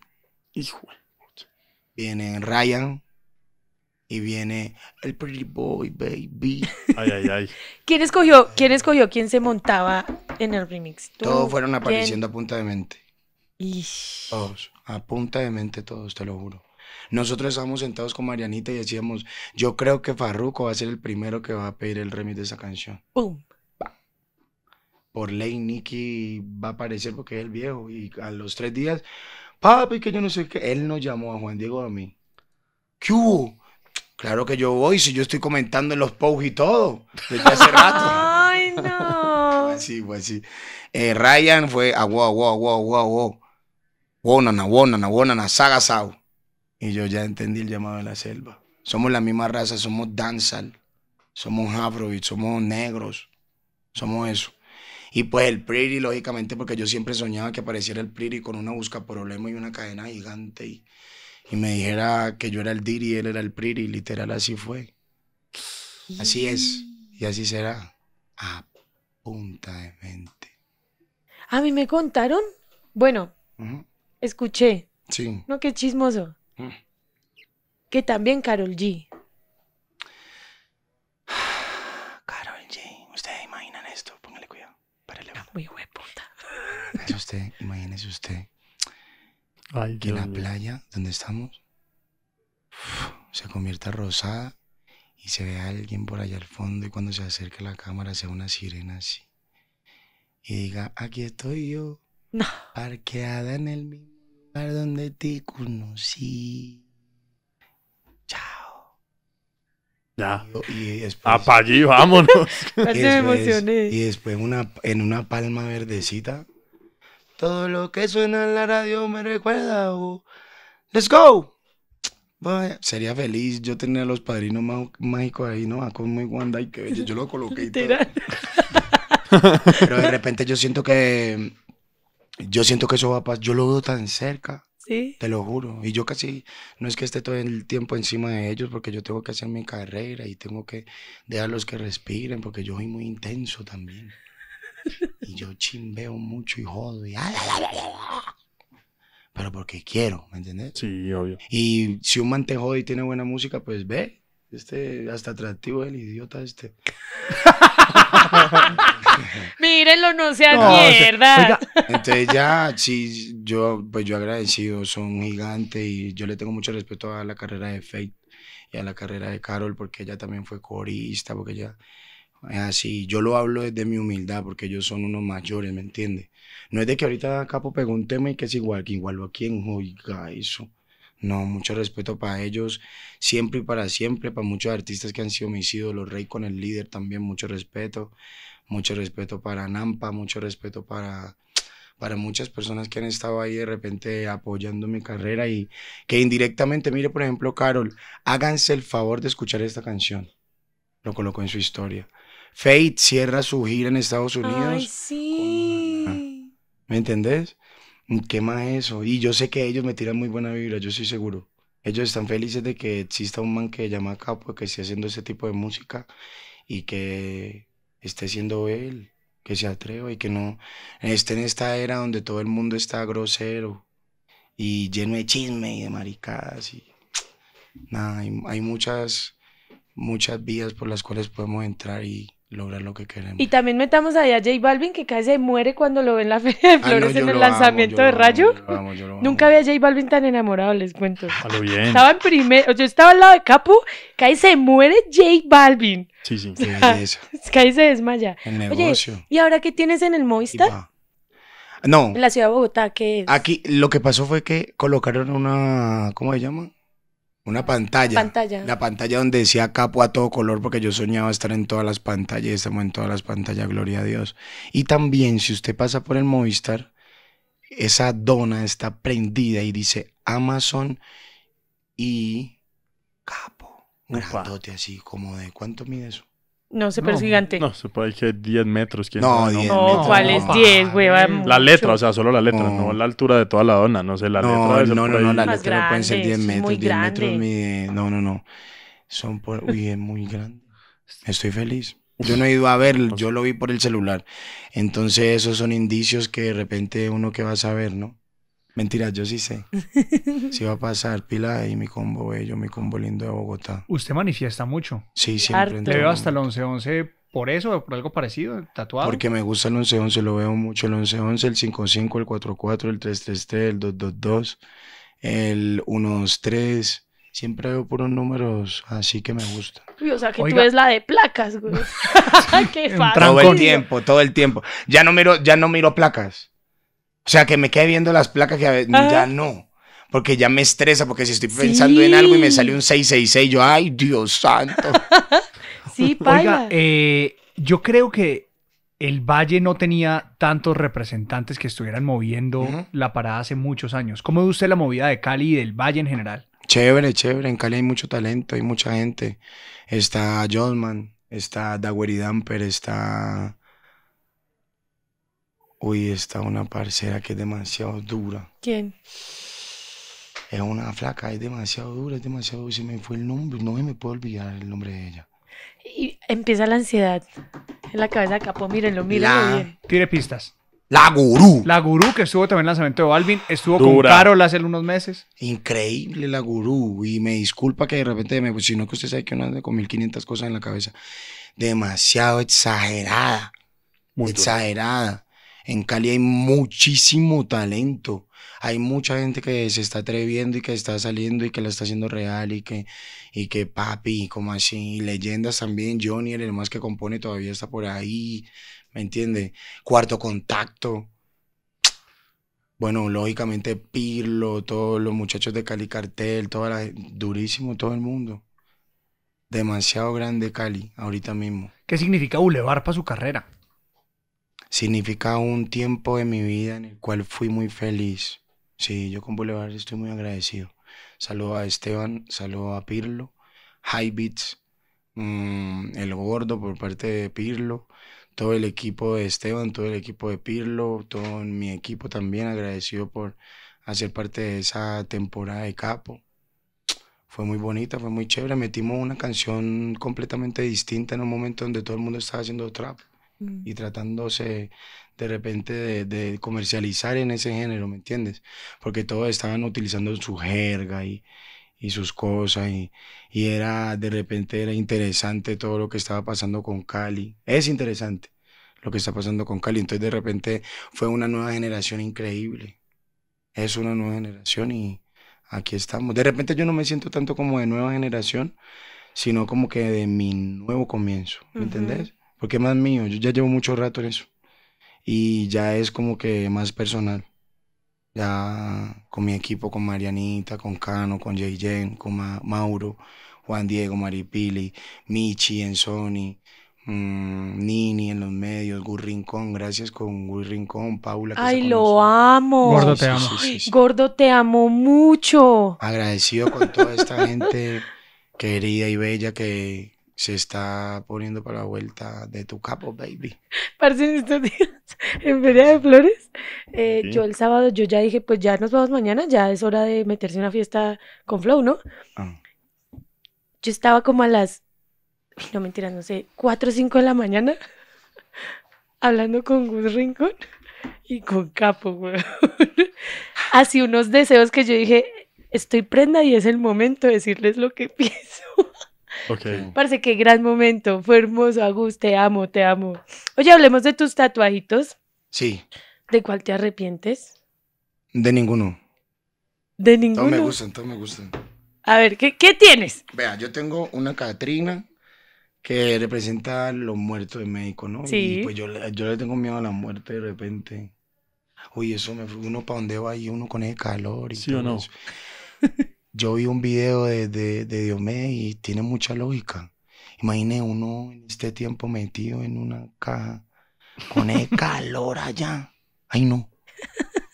viene Ryan y viene el Pretty Boy Baby. Ay, ¿Quién escogió? ¿Quién escogió? ¿Quién se montaba en el remix? Todos fueron apareciendo a punta de mente. Todos, a punta de mente todos, te lo juro. Nosotros estábamos sentados con Marianita y decíamos, yo creo que Farruko va a ser el primero que va a pedir el remix de esa canción. Por ley, Nicky va a aparecer porque es el viejo. Y a los tres días, papi, que yo no sé qué. Él nos llamó a Juan Diego a mí. ¿Qué Claro que yo voy, si yo estoy comentando en los posts y todo, desde hace rato. ¡Ay, no! así, así. Eh, Ryan fue a wow, wow, wow, wow, wow. Wonana, wonana, wonana, saga, y yo ya entendí el llamado de la selva. Somos la misma raza, somos danzal, somos y somos negros, somos eso. Y pues el Pretty, lógicamente, porque yo siempre soñaba que apareciera el Pretty con una busca problema y una cadena gigante y, y me dijera que yo era el Diri y él era el Pretty, literal así fue. Así es, y así será. A punta de mente. A mí me contaron, bueno, escuché. Sí. No, qué chismoso que también Carol G. Carol G. Ustedes imaginan esto, póngale cuidado. Ah, muy hueputa. usted, imagínese usted que la playa donde estamos se convierta rosada y se ve a alguien por allá al fondo y cuando se acerca la cámara sea una sirena así y diga, aquí estoy yo, parqueada en el mismo donde te conocí. Chao. Ya. Y, y después, ah, allí, vámonos. y, me emocioné. y después una, en una palma verdecita. Todo lo que suena en la radio me recuerda. Oh. Let's go. Sería feliz yo tener a los padrinos mágicos ahí, ¿no? A como y Wanda, y que yo lo coloqué Pero de repente yo siento que yo siento que eso va a pasar, yo lo veo tan cerca. Sí. Te lo juro. Y yo casi, no es que esté todo el tiempo encima de ellos porque yo tengo que hacer mi carrera y tengo que dejarlos que respiren porque yo soy muy intenso también. y yo chimbeo mucho y jodo y... Pero porque quiero, ¿me entiendes? Sí, obvio. Y si un man te y tiene buena música, pues ve. Este, hasta atractivo el idiota este. Mírenlo, no sea mierda. entonces ya, sí, yo, pues yo agradecido, son gigantes y yo le tengo mucho respeto a la carrera de Faith y a la carrera de Carol porque ella también fue corista, porque ella es así. Yo lo hablo desde mi humildad porque ellos son unos mayores, ¿me entiendes? No es de que ahorita Capo pegó un tema y que es igual, que igual a quien oiga eso. No, mucho respeto para ellos, siempre y para siempre, para muchos artistas que han sido mis ídolos, Rey con el líder también, mucho respeto, mucho respeto para Nampa, mucho respeto para, para muchas personas que han estado ahí de repente apoyando mi carrera y que indirectamente, mire por ejemplo, Carol, háganse el favor de escuchar esta canción, lo colocó en su historia. Fate cierra su gira en Estados Unidos. Ay, sí. ¿Me entendés? ¿Qué más eso. Y yo sé que ellos me tiran muy buena vibra, yo soy seguro. Ellos están felices de que exista un man que llama Capo, que esté haciendo ese tipo de música y que esté siendo él, que se atreva y que no esté en esta era donde todo el mundo está grosero y lleno de chisme y de maricadas. Y, nada, hay, hay muchas, muchas vías por las cuales podemos entrar y lograr lo que queremos. Y también metamos allá a J Balvin, que casi se muere cuando lo ven en la Feria de ah, Flores en el lanzamiento de Rayo. Nunca había a J Balvin tan enamorado, les cuento. Estaba en yo estaba al lado de Capu, casi se muere J Balvin. Sí, sí, qué eso. se desmaya. Oye, ¿y ahora qué tienes en el Movistar? No. En la ciudad de Bogotá, ¿qué es? Aquí lo que pasó fue que colocaron una, ¿cómo se llama? Una pantalla. pantalla. La pantalla donde decía capo a todo color, porque yo soñaba estar en todas las pantallas, estamos en todas las pantallas, gloria a Dios. Y también, si usted pasa por el Movistar, esa dona está prendida y dice Amazon y capo. un Grandote así, como de ¿cuánto mide eso? No, se no, gigante. No, puede que 10 metros. ¿quién no, no, ¿cuál es 10, hueva? La letra, o sea, solo la letra, no la altura de toda la dona, no sé, la letra. No, no, no, la letra no pueden ser 10 metros, muy 10 grande. metros no, no, no. Son por, uy, es muy grande. Estoy feliz. Yo no he ido a ver, pues yo lo vi por el celular. Entonces esos son indicios que de repente uno que va a saber, ¿no? Mentira, yo sí sé. Sí va a pasar pila y mi combo bello, mi combo lindo de Bogotá. Usted manifiesta mucho. Sí, siempre. Te veo hasta el 11-11 por eso por algo parecido, tatuado. Porque me gusta el 11-11, lo veo mucho. El 11-11, el 5-5, el 4-4, el 3-3-3, el 2-2-2, el 1-2-3. Siempre veo puros números así que me gusta. o sea que tú ves la de placas, güey. Qué fácil. Todo el tiempo, todo el tiempo. ya no miro placas. O sea, que me quede viendo las placas que ah. ya no. Porque ya me estresa, porque si estoy pensando en algo y me sale un 666, yo, ay, Dios santo. sí, Oiga, eh, yo creo que el Valle no tenía tantos representantes que estuvieran moviendo la parada hace muchos años. ¿Cómo ve usted la movida de Cali y del Valle en general? Chévere, chévere. En Cali hay mucho talento, hay mucha gente. Está Johnman, está Daguerre Damper, está Hoy está una parcera que es demasiado dura. ¿Quién? Es una flaca, es demasiado dura, es demasiado dura. Se me fue el nombre, no me puedo olvidar el nombre de ella. Y empieza la ansiedad en la cabeza de Capo, mírenlo, mírenlo Tire pistas. La gurú. La Gurú, que estuvo también en el lanzamiento de Balvin, estuvo con hace unos meses. Increíble la gurú. Y me disculpa que de repente me... Si no que usted sabe que uno anda con 1500 cosas en la cabeza. Demasiado exagerada. Muy exagerada. En Cali hay muchísimo talento. Hay mucha gente que se está atreviendo y que está saliendo y que la está haciendo real y que, y que papi, como así, leyendas también, Johnny, el más que compone, todavía está por ahí, ¿me entiende? Cuarto contacto. Bueno, lógicamente Pirlo, todos los muchachos de Cali Cartel, toda la, durísimo todo el mundo. Demasiado grande Cali ahorita mismo. ¿Qué significa Boulevard para su carrera? significa un tiempo de mi vida en el cual fui muy feliz. Sí, yo con Boulevard estoy muy agradecido. Saludo a Esteban, saludo a Pirlo, High Beats, mm, El Gordo por parte de Pirlo, todo el equipo de Esteban, todo el equipo de Pirlo, todo mi equipo también agradecido por hacer parte de esa temporada de Capo. Fue muy bonita, fue muy chévere. Metimos una canción completamente distinta en un momento donde todo el mundo estaba haciendo trap. Mm. y tratándose de repente de, comercializar en ese género, ¿me entiendes? Porque todos estaban utilizando su jerga y, sus cosas y, era de repente era interesante todo lo que estaba pasando con Cali. Es interesante lo que está pasando con Cali. Entonces de repente fue una nueva generación increíble. Es una nueva generación y aquí estamos. De repente yo no me siento tanto como de nueva generación, sino como que de mi nuevo comienzo, ¿me entiendes? porque más mío, yo ya llevo mucho rato en eso y ya es como que más personal. Ya con mi equipo, con Marianita, con Cano, con J.J., con Mauro, Juan Diego, Maripili, Michi en Sony, mm, Nini en los medios, Gurrincón, gracias con Gurrincón, Paula. Que ¡Ay, lo amo! Gordo, te amo. Gordo, te amo mucho. Agradecido con toda esta gente querida y bella que, se está poniendo para la vuelta de tu capo, baby. Parecen estos días, en Feria de Flores, eh, yo el sábado, yo ya dije, pues ya nos vamos mañana, ya es hora de meterse una fiesta con Flow, ¿no? Ah. Yo estaba como a las, no mentira, no sé, 4 o 5 de la mañana, hablando con Gus Rincón y con Capo, weón. Así unos deseos que yo dije, estoy prenda y es el momento de decirles lo que pienso. Parece que gran momento, fue hermoso, Agus, te amo, te amo. Oye, hablemos de tus tatuajitos. Sí. ¿De cuál te arrepientes? De ninguno. ¿De ninguno? Todos me gustan, todos me gustan. A ver, ¿qué, tienes? Vea, yo tengo una Catrina que representa los muertos de México, ¿no? Y pues yo, yo le tengo miedo a la muerte de repente. Uy, eso me uno para dónde va y uno con el calor y ¿Sí o no? yo vi un video de, de, de y tiene mucha lógica. Imagine uno en este tiempo metido en una caja con el calor allá. Ay, no.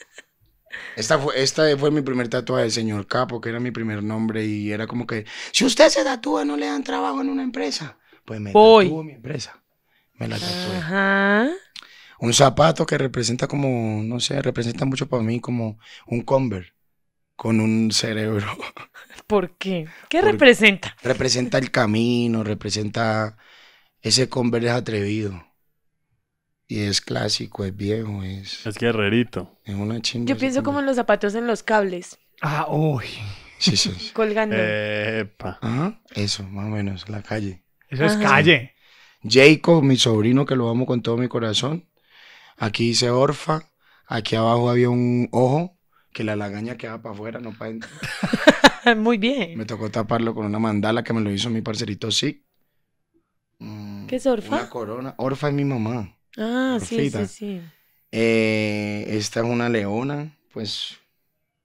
Esta fue, esta fue mi primer tatuaje, señor Capo, que era mi primer nombre y era como que, si usted se tatúa, no le dan trabajo en una empresa. Pues me tatúo mi empresa. Me la tatué. Un zapato que representa como, no sé, representa mucho para mí como un convert con un cerebro. ¿Por qué? ¿Qué representa? Representa el camino, representa ese Converse atrevido. Y es clásico, es viejo, es... Es guerrerito. Es una chingada. Yo pienso como en los zapatos en los cables. Ah, uy. Sí, sí. Colgando. Epa. eso, más o menos, la calle. Eso es calle. Jacob, mi sobrino, que lo amo con todo mi corazón. Aquí dice Orfa. Aquí abajo había un ojo que la lagaña quedaba para afuera, no para adentro. Muy bien. Me tocó taparlo con una mandala que me lo hizo mi parcerito sí. ¿Qué es mm, Orfa? Una corona. Orfa es mi mamá. Ah, sí, sí, sí. Eh, esta es una leona, pues,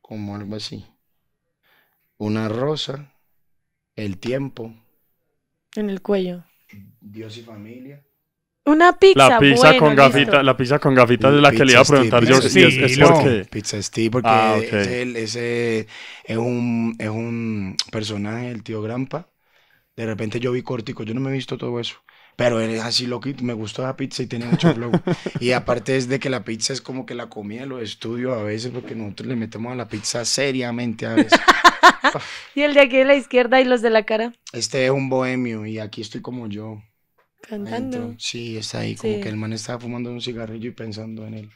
como algo así. Una rosa, el tiempo. En el cuello. Dios y familia. Una pizza. La pizza con gafitas, la pizza con gafitas es la que le iba a preguntar yo. Sí, es, Pizza Steve, porque ah, ese, es un personaje, el tío Grampa. De repente yo vi cortico, yo no me he visto todo eso. Pero es así que me gustó la pizza y tenía mucho flow. y aparte es de que la pizza es como que la comida, los estudios a veces, porque nosotros le metemos a la pizza seriamente a veces. ¿Y el de aquí de la izquierda y los de la cara? Este es un bohemio y aquí estoy como yo. Cantando. Sí, está ahí, como que el man estaba fumando un cigarrillo y pensando en él.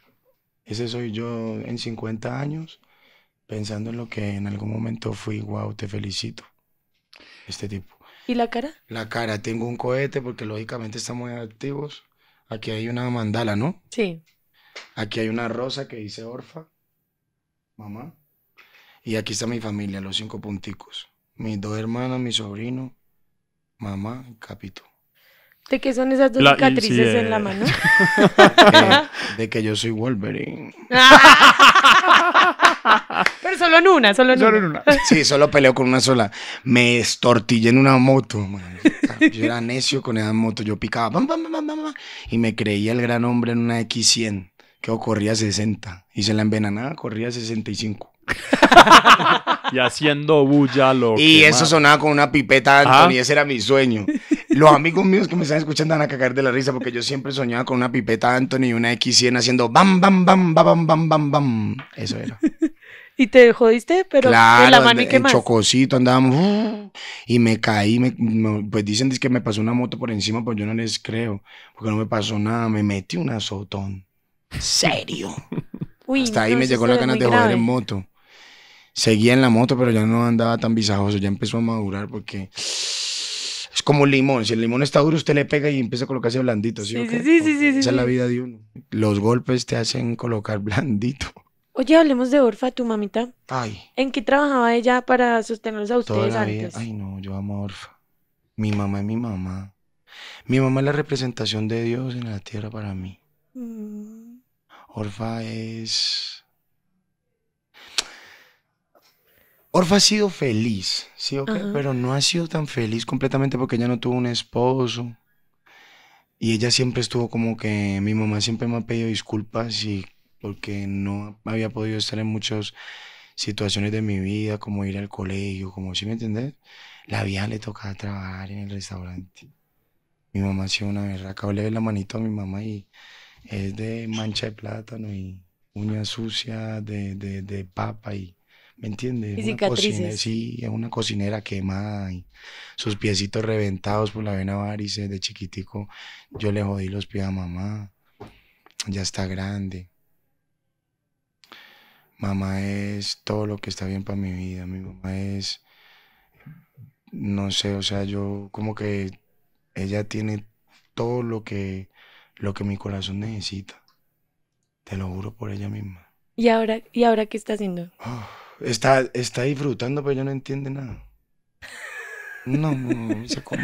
Ese soy yo en 50 años, pensando en lo que en algún momento fui, wow, te felicito. Este tipo. ¿Y la cara? La cara, tengo un cohete porque lógicamente estamos activos. Aquí hay una mandala, ¿no? Sí. Aquí hay una rosa que dice Orfa, mamá. Y aquí está mi familia, los cinco punticos. Mis dos hermanas, mi sobrino, mamá y Capito. ¿De qué son esas dos cicatrices en la eh. mano? Eh, de, que yo soy Wolverine. Pero solo en una, solo en solo una. Sí, solo peleo con una sola. Me estortillé en una moto. Yo era necio con esa moto. Yo picaba bam, bam, bam, y me creía el gran hombre en una X100 que corría 60. Y se la envenenaba, corría 65. y haciendo bulla lo Y eso sonaba con una pipeta, Anthony. Ese era mi sueño los amigos míos que me están escuchando van a cagar de la risa porque yo siempre soñaba con una pipeta Anthony y una X100 haciendo bam, bam, bam, bam, bam, bam, bam. bam. Eso era. Y te jodiste, pero claro, en la y qué andábamos uh, y me caí. pues dicen que me pasó una moto por encima, pues yo no les creo, porque no me pasó nada. Me metí un azotón. Serio. Hasta ahí me llegó la ganas de joder en moto. Seguía en la moto, pero ya no andaba tan visajoso, ya empezó a madurar porque es como un limón. Si el limón está duro, usted le pega y empieza a colocarse blandito. Sí, sí, sí, sí, Esa es la vida de uno. Los golpes te hacen colocar blandito. Oye, hablemos de Orfa, tu mamita. Ay. ¿En qué trabajaba ella para sostenerlos a ustedes antes? Ay, no, yo amo a Orfa. Mi mamá es mi mamá. Mi mamá es la representación de Dios en la tierra para mí. Mm. Orfa es. Orfa ha sido feliz Sí, ok, pero no ha sido tan feliz completamente porque ella no tuvo un esposo. Y ella siempre estuvo como que mi mamá siempre me ha pedido disculpas y porque no había podido estar en muchas situaciones de mi vida, como ir al colegio, como si me entendés. La vida le tocaba trabajar en el restaurante. Mi mamá ha sido una berraca. Le la manito a mi mamá y es de mancha de plátano y uña sucia de, de papa y ¿me entiendes? Y Una cocinera, sí, una cocinera quemada y sus piecitos reventados por la vena varice de chiquitico. Yo le jodí los pies a mamá. Ya está grande. Mamá es todo lo que está bien para mi vida. Mi mamá es, no sé, o sea, yo como que ella tiene todo lo que, lo que mi corazón necesita. Te lo juro por ella misma. ¿Y ahora, y ahora qué está haciendo? Ah. Está, está disfrutando, pero yo no entiende nada. No, no, se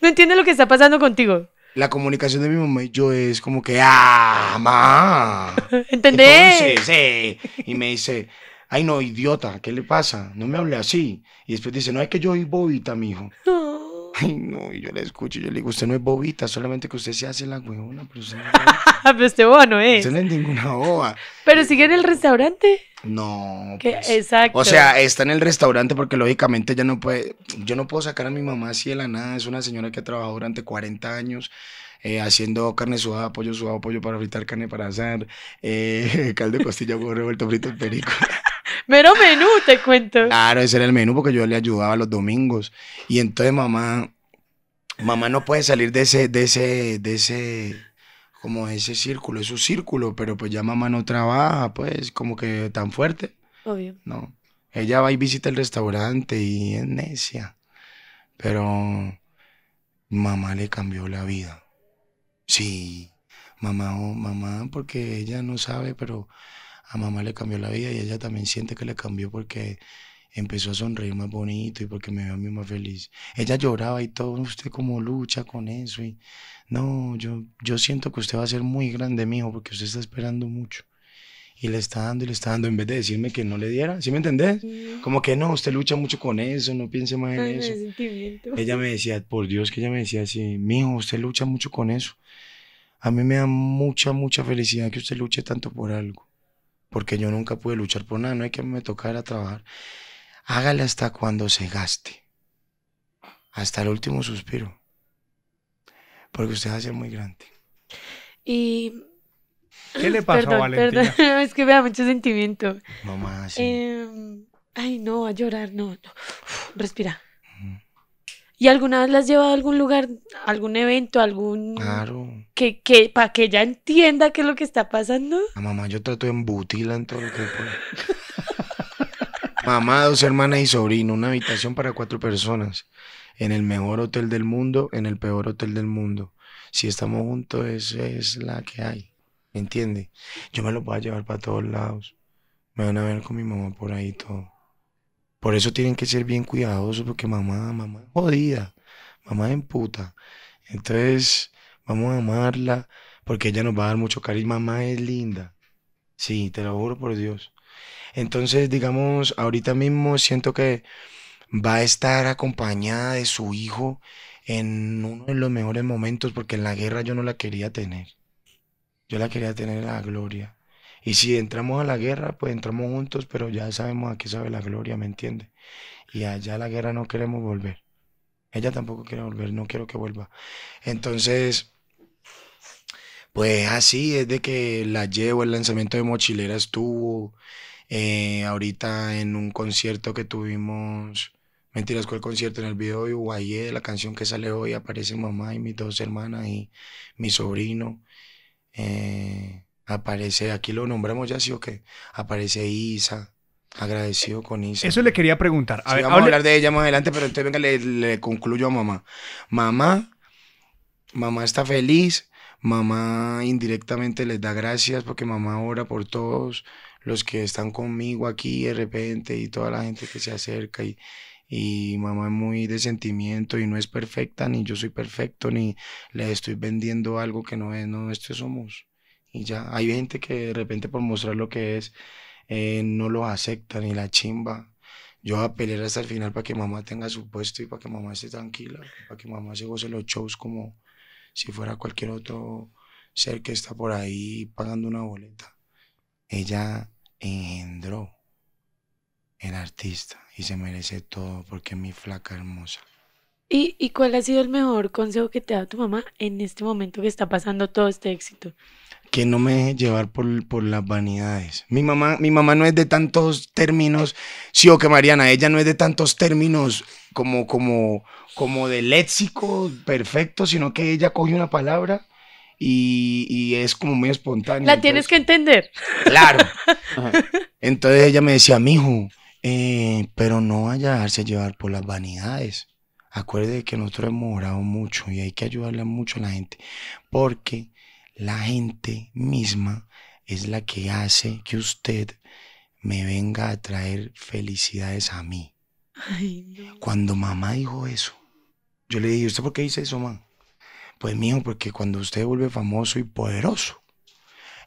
No entiende lo que está pasando contigo. La comunicación de mi mamá y yo es como que, ¡ah, mamá! ¿Entendés? sí. y me dice, ay no, idiota, ¿qué le pasa? No me hable así. Y después dice, no, es que yo soy mi hijo No. Ay, no, y yo le escucho yo le digo, usted no es bobita, solamente que usted se hace la huevona, pero usted no es Pero usted boba no es. Usted no es ninguna boba. Pero sigue en el restaurante. No. Pues. exacto. O sea, está en el restaurante porque lógicamente ya no puede, yo no puedo sacar a mi mamá así de la nada, es una señora que ha trabajado durante 40 años. Eh, haciendo carne suave, pollo suave, pollo para fritar, carne para asar, eh, caldo de costilla, huevo revuelto, frito, perico. Mero menú, te cuento. Claro, ese era el menú porque yo le ayudaba los domingos. Y entonces mamá, mamá no puede salir de ese, de ese, de ese, como ese círculo, es su círculo, pero pues ya mamá no trabaja, pues como que tan fuerte. Obvio. No. Ella va y visita el restaurante y es necia. Pero mamá le cambió la vida. Sí, mamá, o mamá, porque ella no sabe, pero a mamá le cambió la vida y ella también siente que le cambió porque empezó a sonreír más bonito y porque me veo a mí más feliz. Ella lloraba y todo, usted como lucha con eso y no, yo, yo siento que usted va a ser muy grande, mijo, porque usted está esperando mucho. Y le está dando y le está dando, en vez de decirme que no le diera, ¿sí me entendés? Como que no, usted lucha mucho con eso, no piense más en eso. Ella me decía, por Dios que ella me decía así, mijo, usted lucha mucho con eso. A mí me da mucha, mucha felicidad que usted luche tanto por algo porque yo nunca pude luchar por nada, no hay que me tocar a trabajar. Hágale hasta cuando se gaste, hasta el último suspiro, porque usted va a ser muy grande. Y... ¿Qué le pasó a Valentina? es que me mucho sentimiento. Mamá, Sí. Em, ay, no, a llorar, no, no. Respira. ¿Y alguna vez la has llevado a algún lugar, algún evento, algún... Claro. Que, para que ella entienda qué es lo que está pasando. mamá yo trato de embutirla en todo lo que pueda. mamá, dos hermanas y sobrino, una habitación para cuatro personas. En el mejor hotel del mundo, en el peor hotel del mundo. Si estamos juntos, esa es la que hay. ¿Me entiendes? Yo me lo voy a llevar para todos lados. Me van a ver con mi mamá por ahí todo. Por eso tienen que ser bien cuidadosos, porque mamá, mamá jodida, mamá en puta. Entonces, vamos a amarla, porque ella nos va a dar mucho cariño. Mamá es linda. Sí, te lo juro por Dios. Entonces, digamos, ahorita mismo siento que va a estar acompañada de su hijo en uno de los mejores momentos, porque en la guerra yo no la quería tener. Yo la quería tener en la gloria. Y si entramos a la guerra, pues entramos juntos, pero ya sabemos a qué sabe la gloria, ¿me entiende? Y allá a la guerra no queremos volver. Ella tampoco quiere volver, no quiero que vuelva. Entonces, pues así es de que la llevo, el lanzamiento de Mochilera estuvo. Eh, ahorita en un concierto que tuvimos, mentiras, con el concierto? En el video de la canción que sale hoy, aparece mamá y mis dos hermanas y mi sobrino. Eh, Aparece, aquí lo nombramos ya, sí o qué. Aparece Isa, agradecido eh, con Isa. Eso le quería preguntar. A vamos a hablar de ella más adelante, pero entonces venga, le, concluyo a mamá. Mamá, mamá está feliz, mamá indirectamente les da gracias porque mamá ora por todos los que están conmigo aquí de repente y toda la gente que se acerca y, y mamá es muy de sentimiento y no es perfecta, ni yo soy perfecto, ni le estoy vendiendo algo que no es, no, esto somos y ya. Hay gente que de repente por mostrar lo que es, eh, no lo acepta ni la chimba. Yo voy a pelear hasta el final para que mamá tenga su puesto y para que mamá esté tranquila, para que mamá se goce los shows como si fuera cualquier otro ser que está por ahí pagando una boleta. Ella engendró el artista y se merece todo porque es mi flaca hermosa. ¿Y, ¿Y, cuál ha sido el mejor consejo que te ha dado tu mamá en este momento que está pasando todo este éxito? que no me llevar por, las vanidades. Mi mamá, mi mamá no es de tantos términos, sí o que Mariana, ella no es de tantos términos como, como, como de léxico perfecto, sino que ella coge una palabra y, es como muy espontánea. La tienes que entender. Claro. Entonces ella me decía, mijo, eh, pero no vaya a dejarse llevar por las vanidades. Acuérdate que nosotros hemos orado mucho y hay que ayudarle mucho a la gente porque la gente misma es la que hace que usted me venga a traer felicidades a mí. Ay, Cuando mamá dijo eso, yo le dije, ¿usted por qué dice eso, mamá? Pues mijo, porque cuando usted vuelve famoso y poderoso,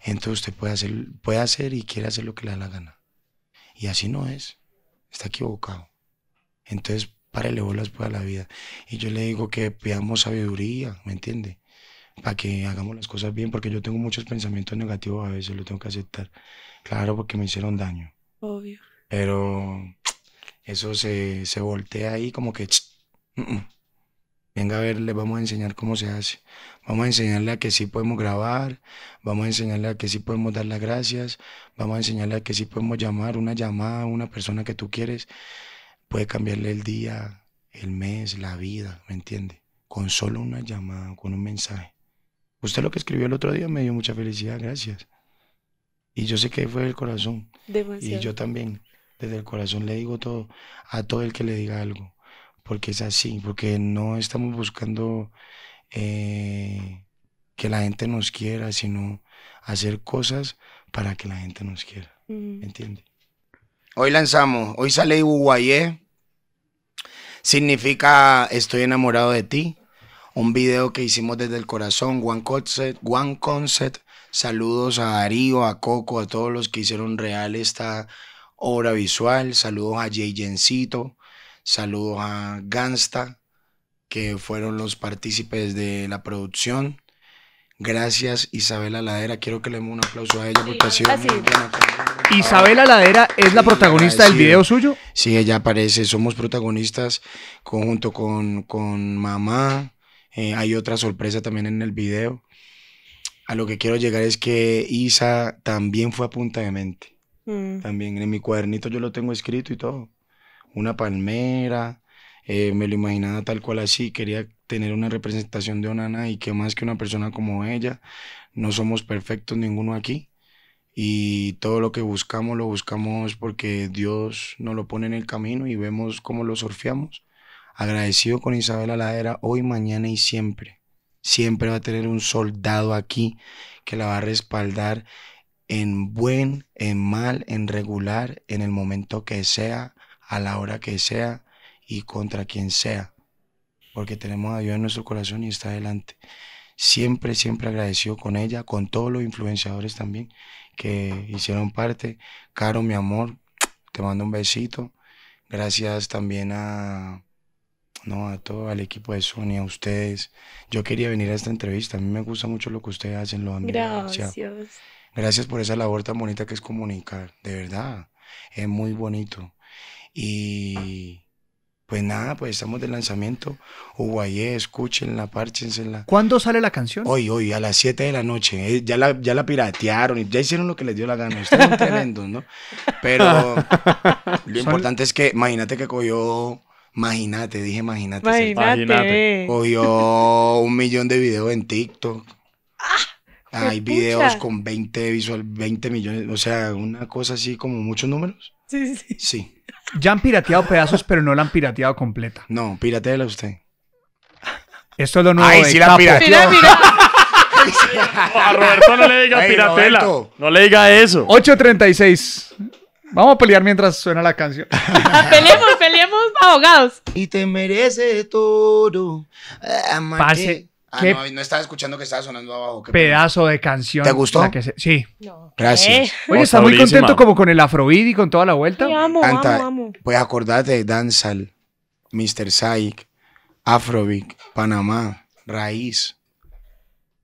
entonces usted puede hacer, puede hacer y quiere hacer lo que le da la gana. Y así no es. Está equivocado. Entonces, párele bolas para pues la vida. Y yo le digo que pidamos sabiduría, ¿me entiende? Para que hagamos las cosas bien, porque yo tengo muchos pensamientos negativos a veces, lo tengo que aceptar. Claro, porque me hicieron daño. Obvio. Pero eso se, voltea ahí como que... Venga a ver, les vamos a enseñar cómo se hace. Vamos a enseñarle a que sí podemos grabar, vamos a enseñarle a que sí podemos dar las gracias, vamos a enseñarle a que sí podemos llamar, una llamada a una persona que tú quieres puede cambiarle el día, el mes, la vida, ¿me entiendes? Con solo una llamada, con un mensaje. Usted lo que escribió el otro día me dio mucha felicidad, gracias. Y yo sé que fue del corazón. Y yo también, desde el corazón le digo todo a todo el que le diga algo, porque es así, porque no estamos buscando eh, que la gente nos quiera, sino hacer cosas para que la gente nos quiera. entiende? Hoy lanzamos, hoy sale Uguayé, significa estoy enamorado de ti un video que hicimos desde el corazón, One Concept, Saludos a Darío, a Coco, a todos los que hicieron real esta obra visual. Saludos a Jay Jencito, saludos a Gansta, que fueron los partícipes de la producción. Gracias Isabela Ladera, quiero que le demos un aplauso a ella porque ha sido muy buena. Isabela Ladera es la protagonista del video suyo. Sí, ella aparece, somos protagonistas junto con, con mamá, eh, hay otra sorpresa también en el video. A lo que quiero llegar es que Isa también fue a punta de mente. Mm. También en mi cuadernito yo lo tengo escrito y todo. Una palmera, eh, me lo imaginaba tal cual así, quería tener una representación de Onana y que más que una persona como ella, no somos perfectos ninguno aquí y todo lo que buscamos lo buscamos porque Dios nos lo pone en el camino y vemos cómo lo surfeamos Agradecido con Isabel Aladera hoy, mañana y siempre. Siempre va a tener un soldado aquí que la va a respaldar en buen, en mal, en regular, en el momento que sea, a la hora que sea y contra quien sea. Porque tenemos a Dios en nuestro corazón y está adelante. Siempre, siempre agradecido con ella, con todos los influenciadores también que hicieron parte. Caro, mi amor, te mando un besito. Gracias también a, no, a todo, el equipo de Sony, a ustedes. Yo quería venir a esta entrevista. A mí me gusta mucho lo que ustedes hacen, lo admiro. Gracias. Gracias por esa labor tan bonita que es comunicar, de verdad. Es muy bonito. Y pues nada, pues estamos de lanzamiento. Uguayé, escúchenla, párchensela. ¿Cuándo sale la canción? Hoy, hoy, a las 7 de la noche. Eh, ya la, ya la piratearon y ya hicieron lo que les dio la gana. están ¿no? Pero lo importante es que, imagínate que cogió Imagínate, dije, imagínate. Imagínate. Cogió un millón de videos en TikTok. Ah, Hay videos con 20 visual, 20 millones, o sea, una cosa así como muchos números. Sí, sí. Sí. Ya han pirateado pedazos, pero no la han pirateado completa. No, pirateela usted. Esto es lo nuevo sí la a Roberto no le diga piratela. No le diga eso. 836. Vamos a pelear mientras suena la canción. peleemos, peleemos abogados. Y te merece todo. Ah, Pase. Ah, no, no estaba escuchando que estaba sonando abajo. pedazo de canción. ¿Te gustó? Sí. Gracias. Eh. Oye, está muy contento como con el afrobeat y con toda la vuelta. Sí, amo, amo, amo. Pues acordate de Danzal, Mr. Saik, Afrobeat, Panamá, Raíz,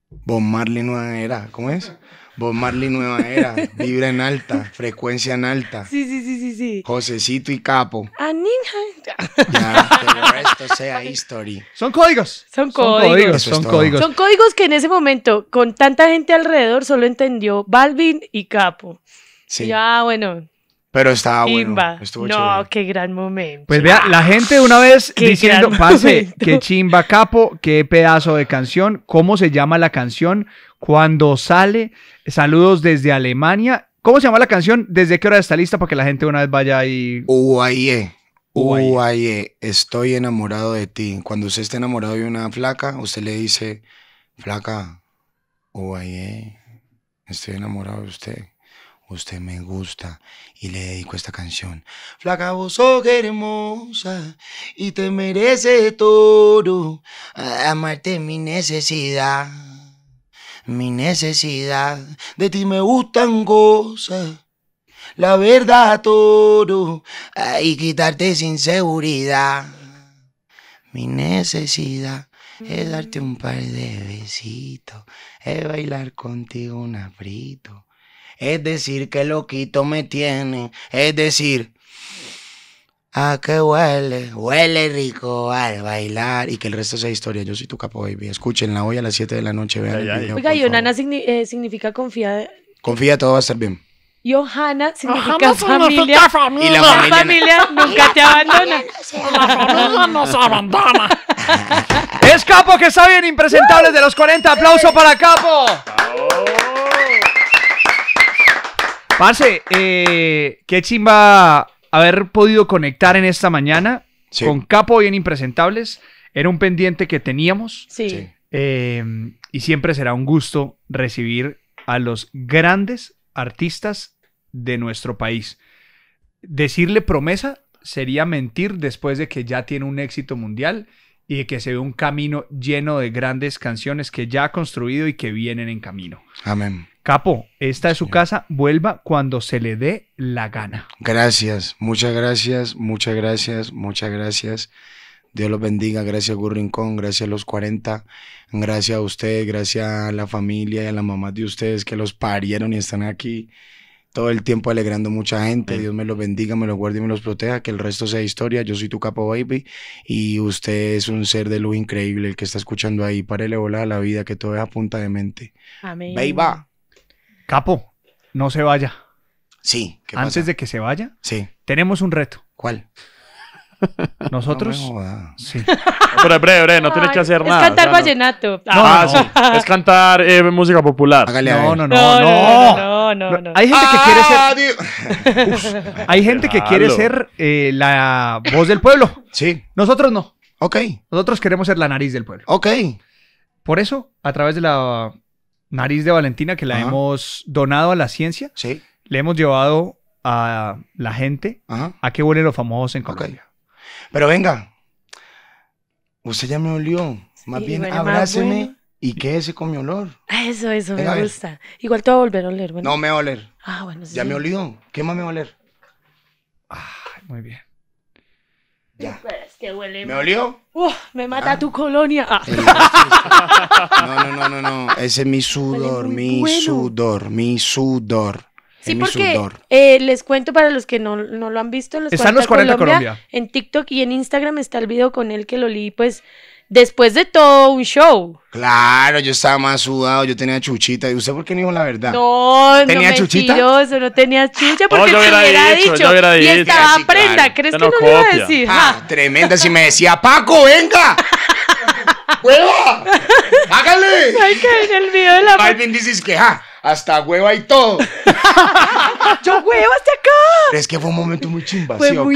Bon Marley Nueva Era, ¿cómo es? Bob Marley Nueva Era, vibra en alta, frecuencia en alta. Sí, sí, sí, sí, sí. Josecito y Capo. Ah, A Ya, que el resto sea history. Son códigos. Son códigos. son códigos. Son códigos que en ese momento, con tanta gente alrededor, solo entendió Balvin y Capo. Sí. Ya, ah, bueno. Pero estaba bueno. Chimba. no, qué gran momento. Pues vea, la gente una vez diciendo, pase, qué chimba capo, qué pedazo de canción, cómo se llama la canción, cuando sale. Saludos desde Alemania. ¿Cómo se llama la canción? ¿Desde qué hora está lista para que la gente una vez vaya ahí? UAYE e. e, Estoy enamorado de ti. Cuando usted está enamorado de una flaca, usted le dice, flaca, UAYE Estoy enamorado de usted. Usted me gusta y le dedico esta canción. Flaca, vos sos hermosa y te merece todo. Amarte mi necesidad mi necesidad. De ti me gustan cosas, la verdad todo, y quitarte sin seguridad. Mi necesidad es darte un par de besitos, es bailar contigo un aprito, es decir que loquito me tiene, es decir... Ah, qué huele? Huele rico al bailar. Y que el resto sea historia. Yo soy tu capo, baby. Escúchenla hoy a las 7 de la noche. Vean el video, Oiga, Yonana eh, significa confía. Confía, todo va a estar bien. Y significa familia. Y la familia. nunca te abandona. La familia nos abandona. Es Capo que está bien, impresentable de los 40. Aplauso para Capo. Parce, eh, qué chimba haber podido conectar en esta mañana con Capo y en Impresentables era un pendiente que teníamos. Sí. Em, y siempre será un gusto recibir a los grandes artistas de nuestro país. Decirle promesa sería mentir después de que ya tiene un éxito mundial y de que se ve un camino lleno de grandes canciones que ya ha construido y que vienen en camino. Amén. Capo, esta es su casa, vuelva cuando se le dé la gana. Gracias, muchas gracias, muchas gracias, muchas gracias. Dios los bendiga, gracias Gurrincón, gracias a los 40, gracias a usted, gracias a la familia y a las mamás de ustedes que los parieron y están aquí todo el tiempo alegrando mucha gente. Dios me los bendiga, me los guarde y me los proteja. Que el resto sea historia. Yo soy tu capo, baby. Y usted es un ser de luz increíble, el que está escuchando ahí. para volar a la vida, que todo es a punta de mente. Amén. Baby. Capo, no se vaya. Sí. ¿qué Antes de que se vaya, sí. tenemos un reto. ¿Cuál? Nosotros. No sí. Pero breve, no tienes que hacer nada. Es cantar vallenato. Ah, no, Sí. Es cantar eh, música popular. no, no, no, no, no, no, Hay gente que quiere ser. hay gente que quiere ser eh, la voz del pueblo. Sí. Nosotros no. Ok. Nosotros queremos ser la nariz del pueblo. Ok. Por eso, a través de la Nariz de Valentina, que la hemos donado a la ciencia. Sí. Le hemos llevado a la gente a que huelen los famosos en Colombia. Pero venga, usted ya me olió. Más bien, bueno, abráceme y quédese con mi olor. Eso, eso, me gusta. Igual te voy a volver a oler. No me va a oler. Ah, bueno, Ya me olió. ¿Qué más me va a oler? Ah, muy bien. Ya. es que huele. ¿Me olió? Uf, me mata ah. tu colonia. Ah. No, no, no, no, no. Ese es mi sudor, mi sudor, mi sudor. Sí, porque eh, les cuento para los que no, no lo han visto, Están los 40 Colombia, Colombia. En TikTok y en Instagram está el video con él que lo leí, pues después de todo un show. Claro, yo estaba más sudado, yo tenía chuchita. ¿Y usted por qué no dijo la verdad? No, ¿Tenía chuchita? Mentiroso, no tenía chucha oh, porque no, yo hubiera, hubiera dicho, y estaba prenda, ¿crees que no lo iba a decir? Ah, tremenda, si me decía, Paco, venga. ¡Hueva! ¡Hágale! Ay, que ver el video de la... this dices que, ja hasta hueva y todo. yo hueva hasta acá. es que fue un momento muy chimba, fue muy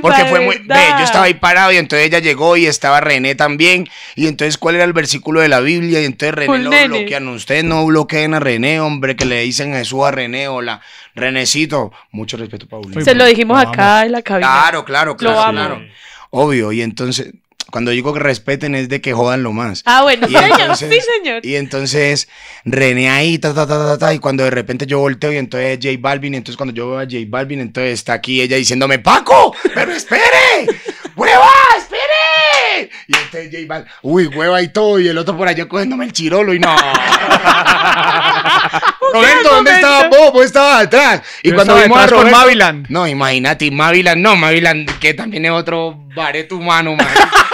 Porque fue muy. yo estaba ahí parado y entonces ella llegó y estaba René también. Y entonces, ¿cuál era el versículo de la Biblia? Y entonces René lo bloquean. Ustedes no bloqueen a René, hombre, que le dicen Jesús a René. Hola, Renecito. Mucho respeto, Paulina. Se lo dijimos acá en la cabina. Claro, claro, claro. Obvio, y entonces cuando digo que respeten es de que jodan lo más. Ah, bueno, y sí, señor. Y entonces René ahí, ta, ta, ta, ta, y cuando de repente yo volteo y entonces J Balvin, y entonces cuando yo veo a J Balvin, entonces está aquí ella diciéndome, Paco, pero espere, huevas, y este J Balvin, uy, hueva y todo. Y el otro por allá cogiéndome el chirolo y no. Roberto, ¿dónde estaba vos? Vos estabas atrás. Y cuando vimos a Roberto, No, imagínate, Mavilan no, Mavilan que también es otro bareto humano, man.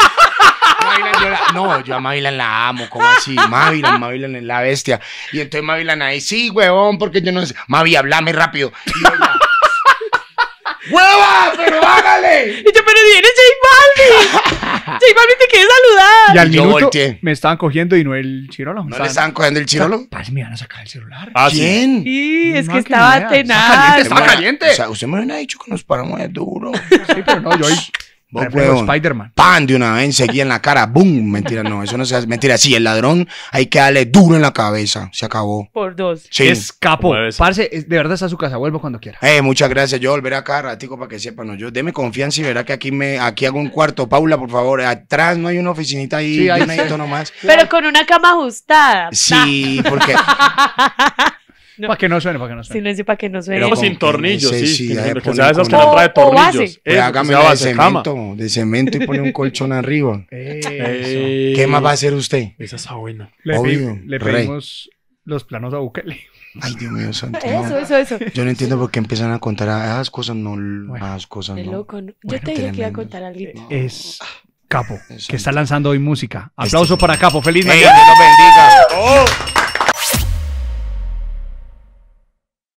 Yo la, no, yo a Mavilan la amo, cómo así? Mavilan, Mavilan es la bestia. Y entonces Mavilan ahí, sí, huevón, porque yo no sé. Mavi, hablame rápido. Y yo ¡Hueva! ¡Pero hágale! Y yo, pero viene J Balvin me te quiere saludar. Y al minuto me estaban cogiendo y no el chirolo. No le estaban cogiendo el chirolo. me van a sacar el celular. Ah, ¿Quién? Sí, es que estaba tenaz. tenaz. Estaba caliente. O sea, usted me hubiera dicho que nos paramos de duro. Sí, pero no, yo ahí Spider-Man. ¡Pan! De una vez, seguía en la cara. ¡Bum! Mentira, no, eso no se hace. Mentira, sí, el ladrón hay que darle duro en la cabeza. Se acabó. Por dos. Sí. Escapó. Parce, de verdad está a su casa. Vuelvo cuando quiera. Eh, muchas gracias. Yo volveré acá, ratico, para que sepan. ¿no? Yo, deme confianza y verá que aquí me aquí hago un cuarto. Paula, por favor, atrás no hay una oficinita ahí. Sí, nomás. Pero con una cama ajustada. Sí, porque... Para que no suene, para que no suene. que no suene. sin tornillos, sí. sí esas que no trae tornillos. Pues hágame de cemento, de cemento y pone un colchón arriba. ¿Qué más va a hacer usted? Esa está buena. Le, pedimos los planos a Bukele. Ay, Dios mío, santo. Eso, eso, eso. Yo no entiendo por qué empiezan a contar a esas cosas, no a esas cosas. No. Loco, Yo te dije que iba a contar algo. Es Capo, que está lanzando hoy música. Aplauso para Capo. Feliz Navidad. Dios bendiga. Oh.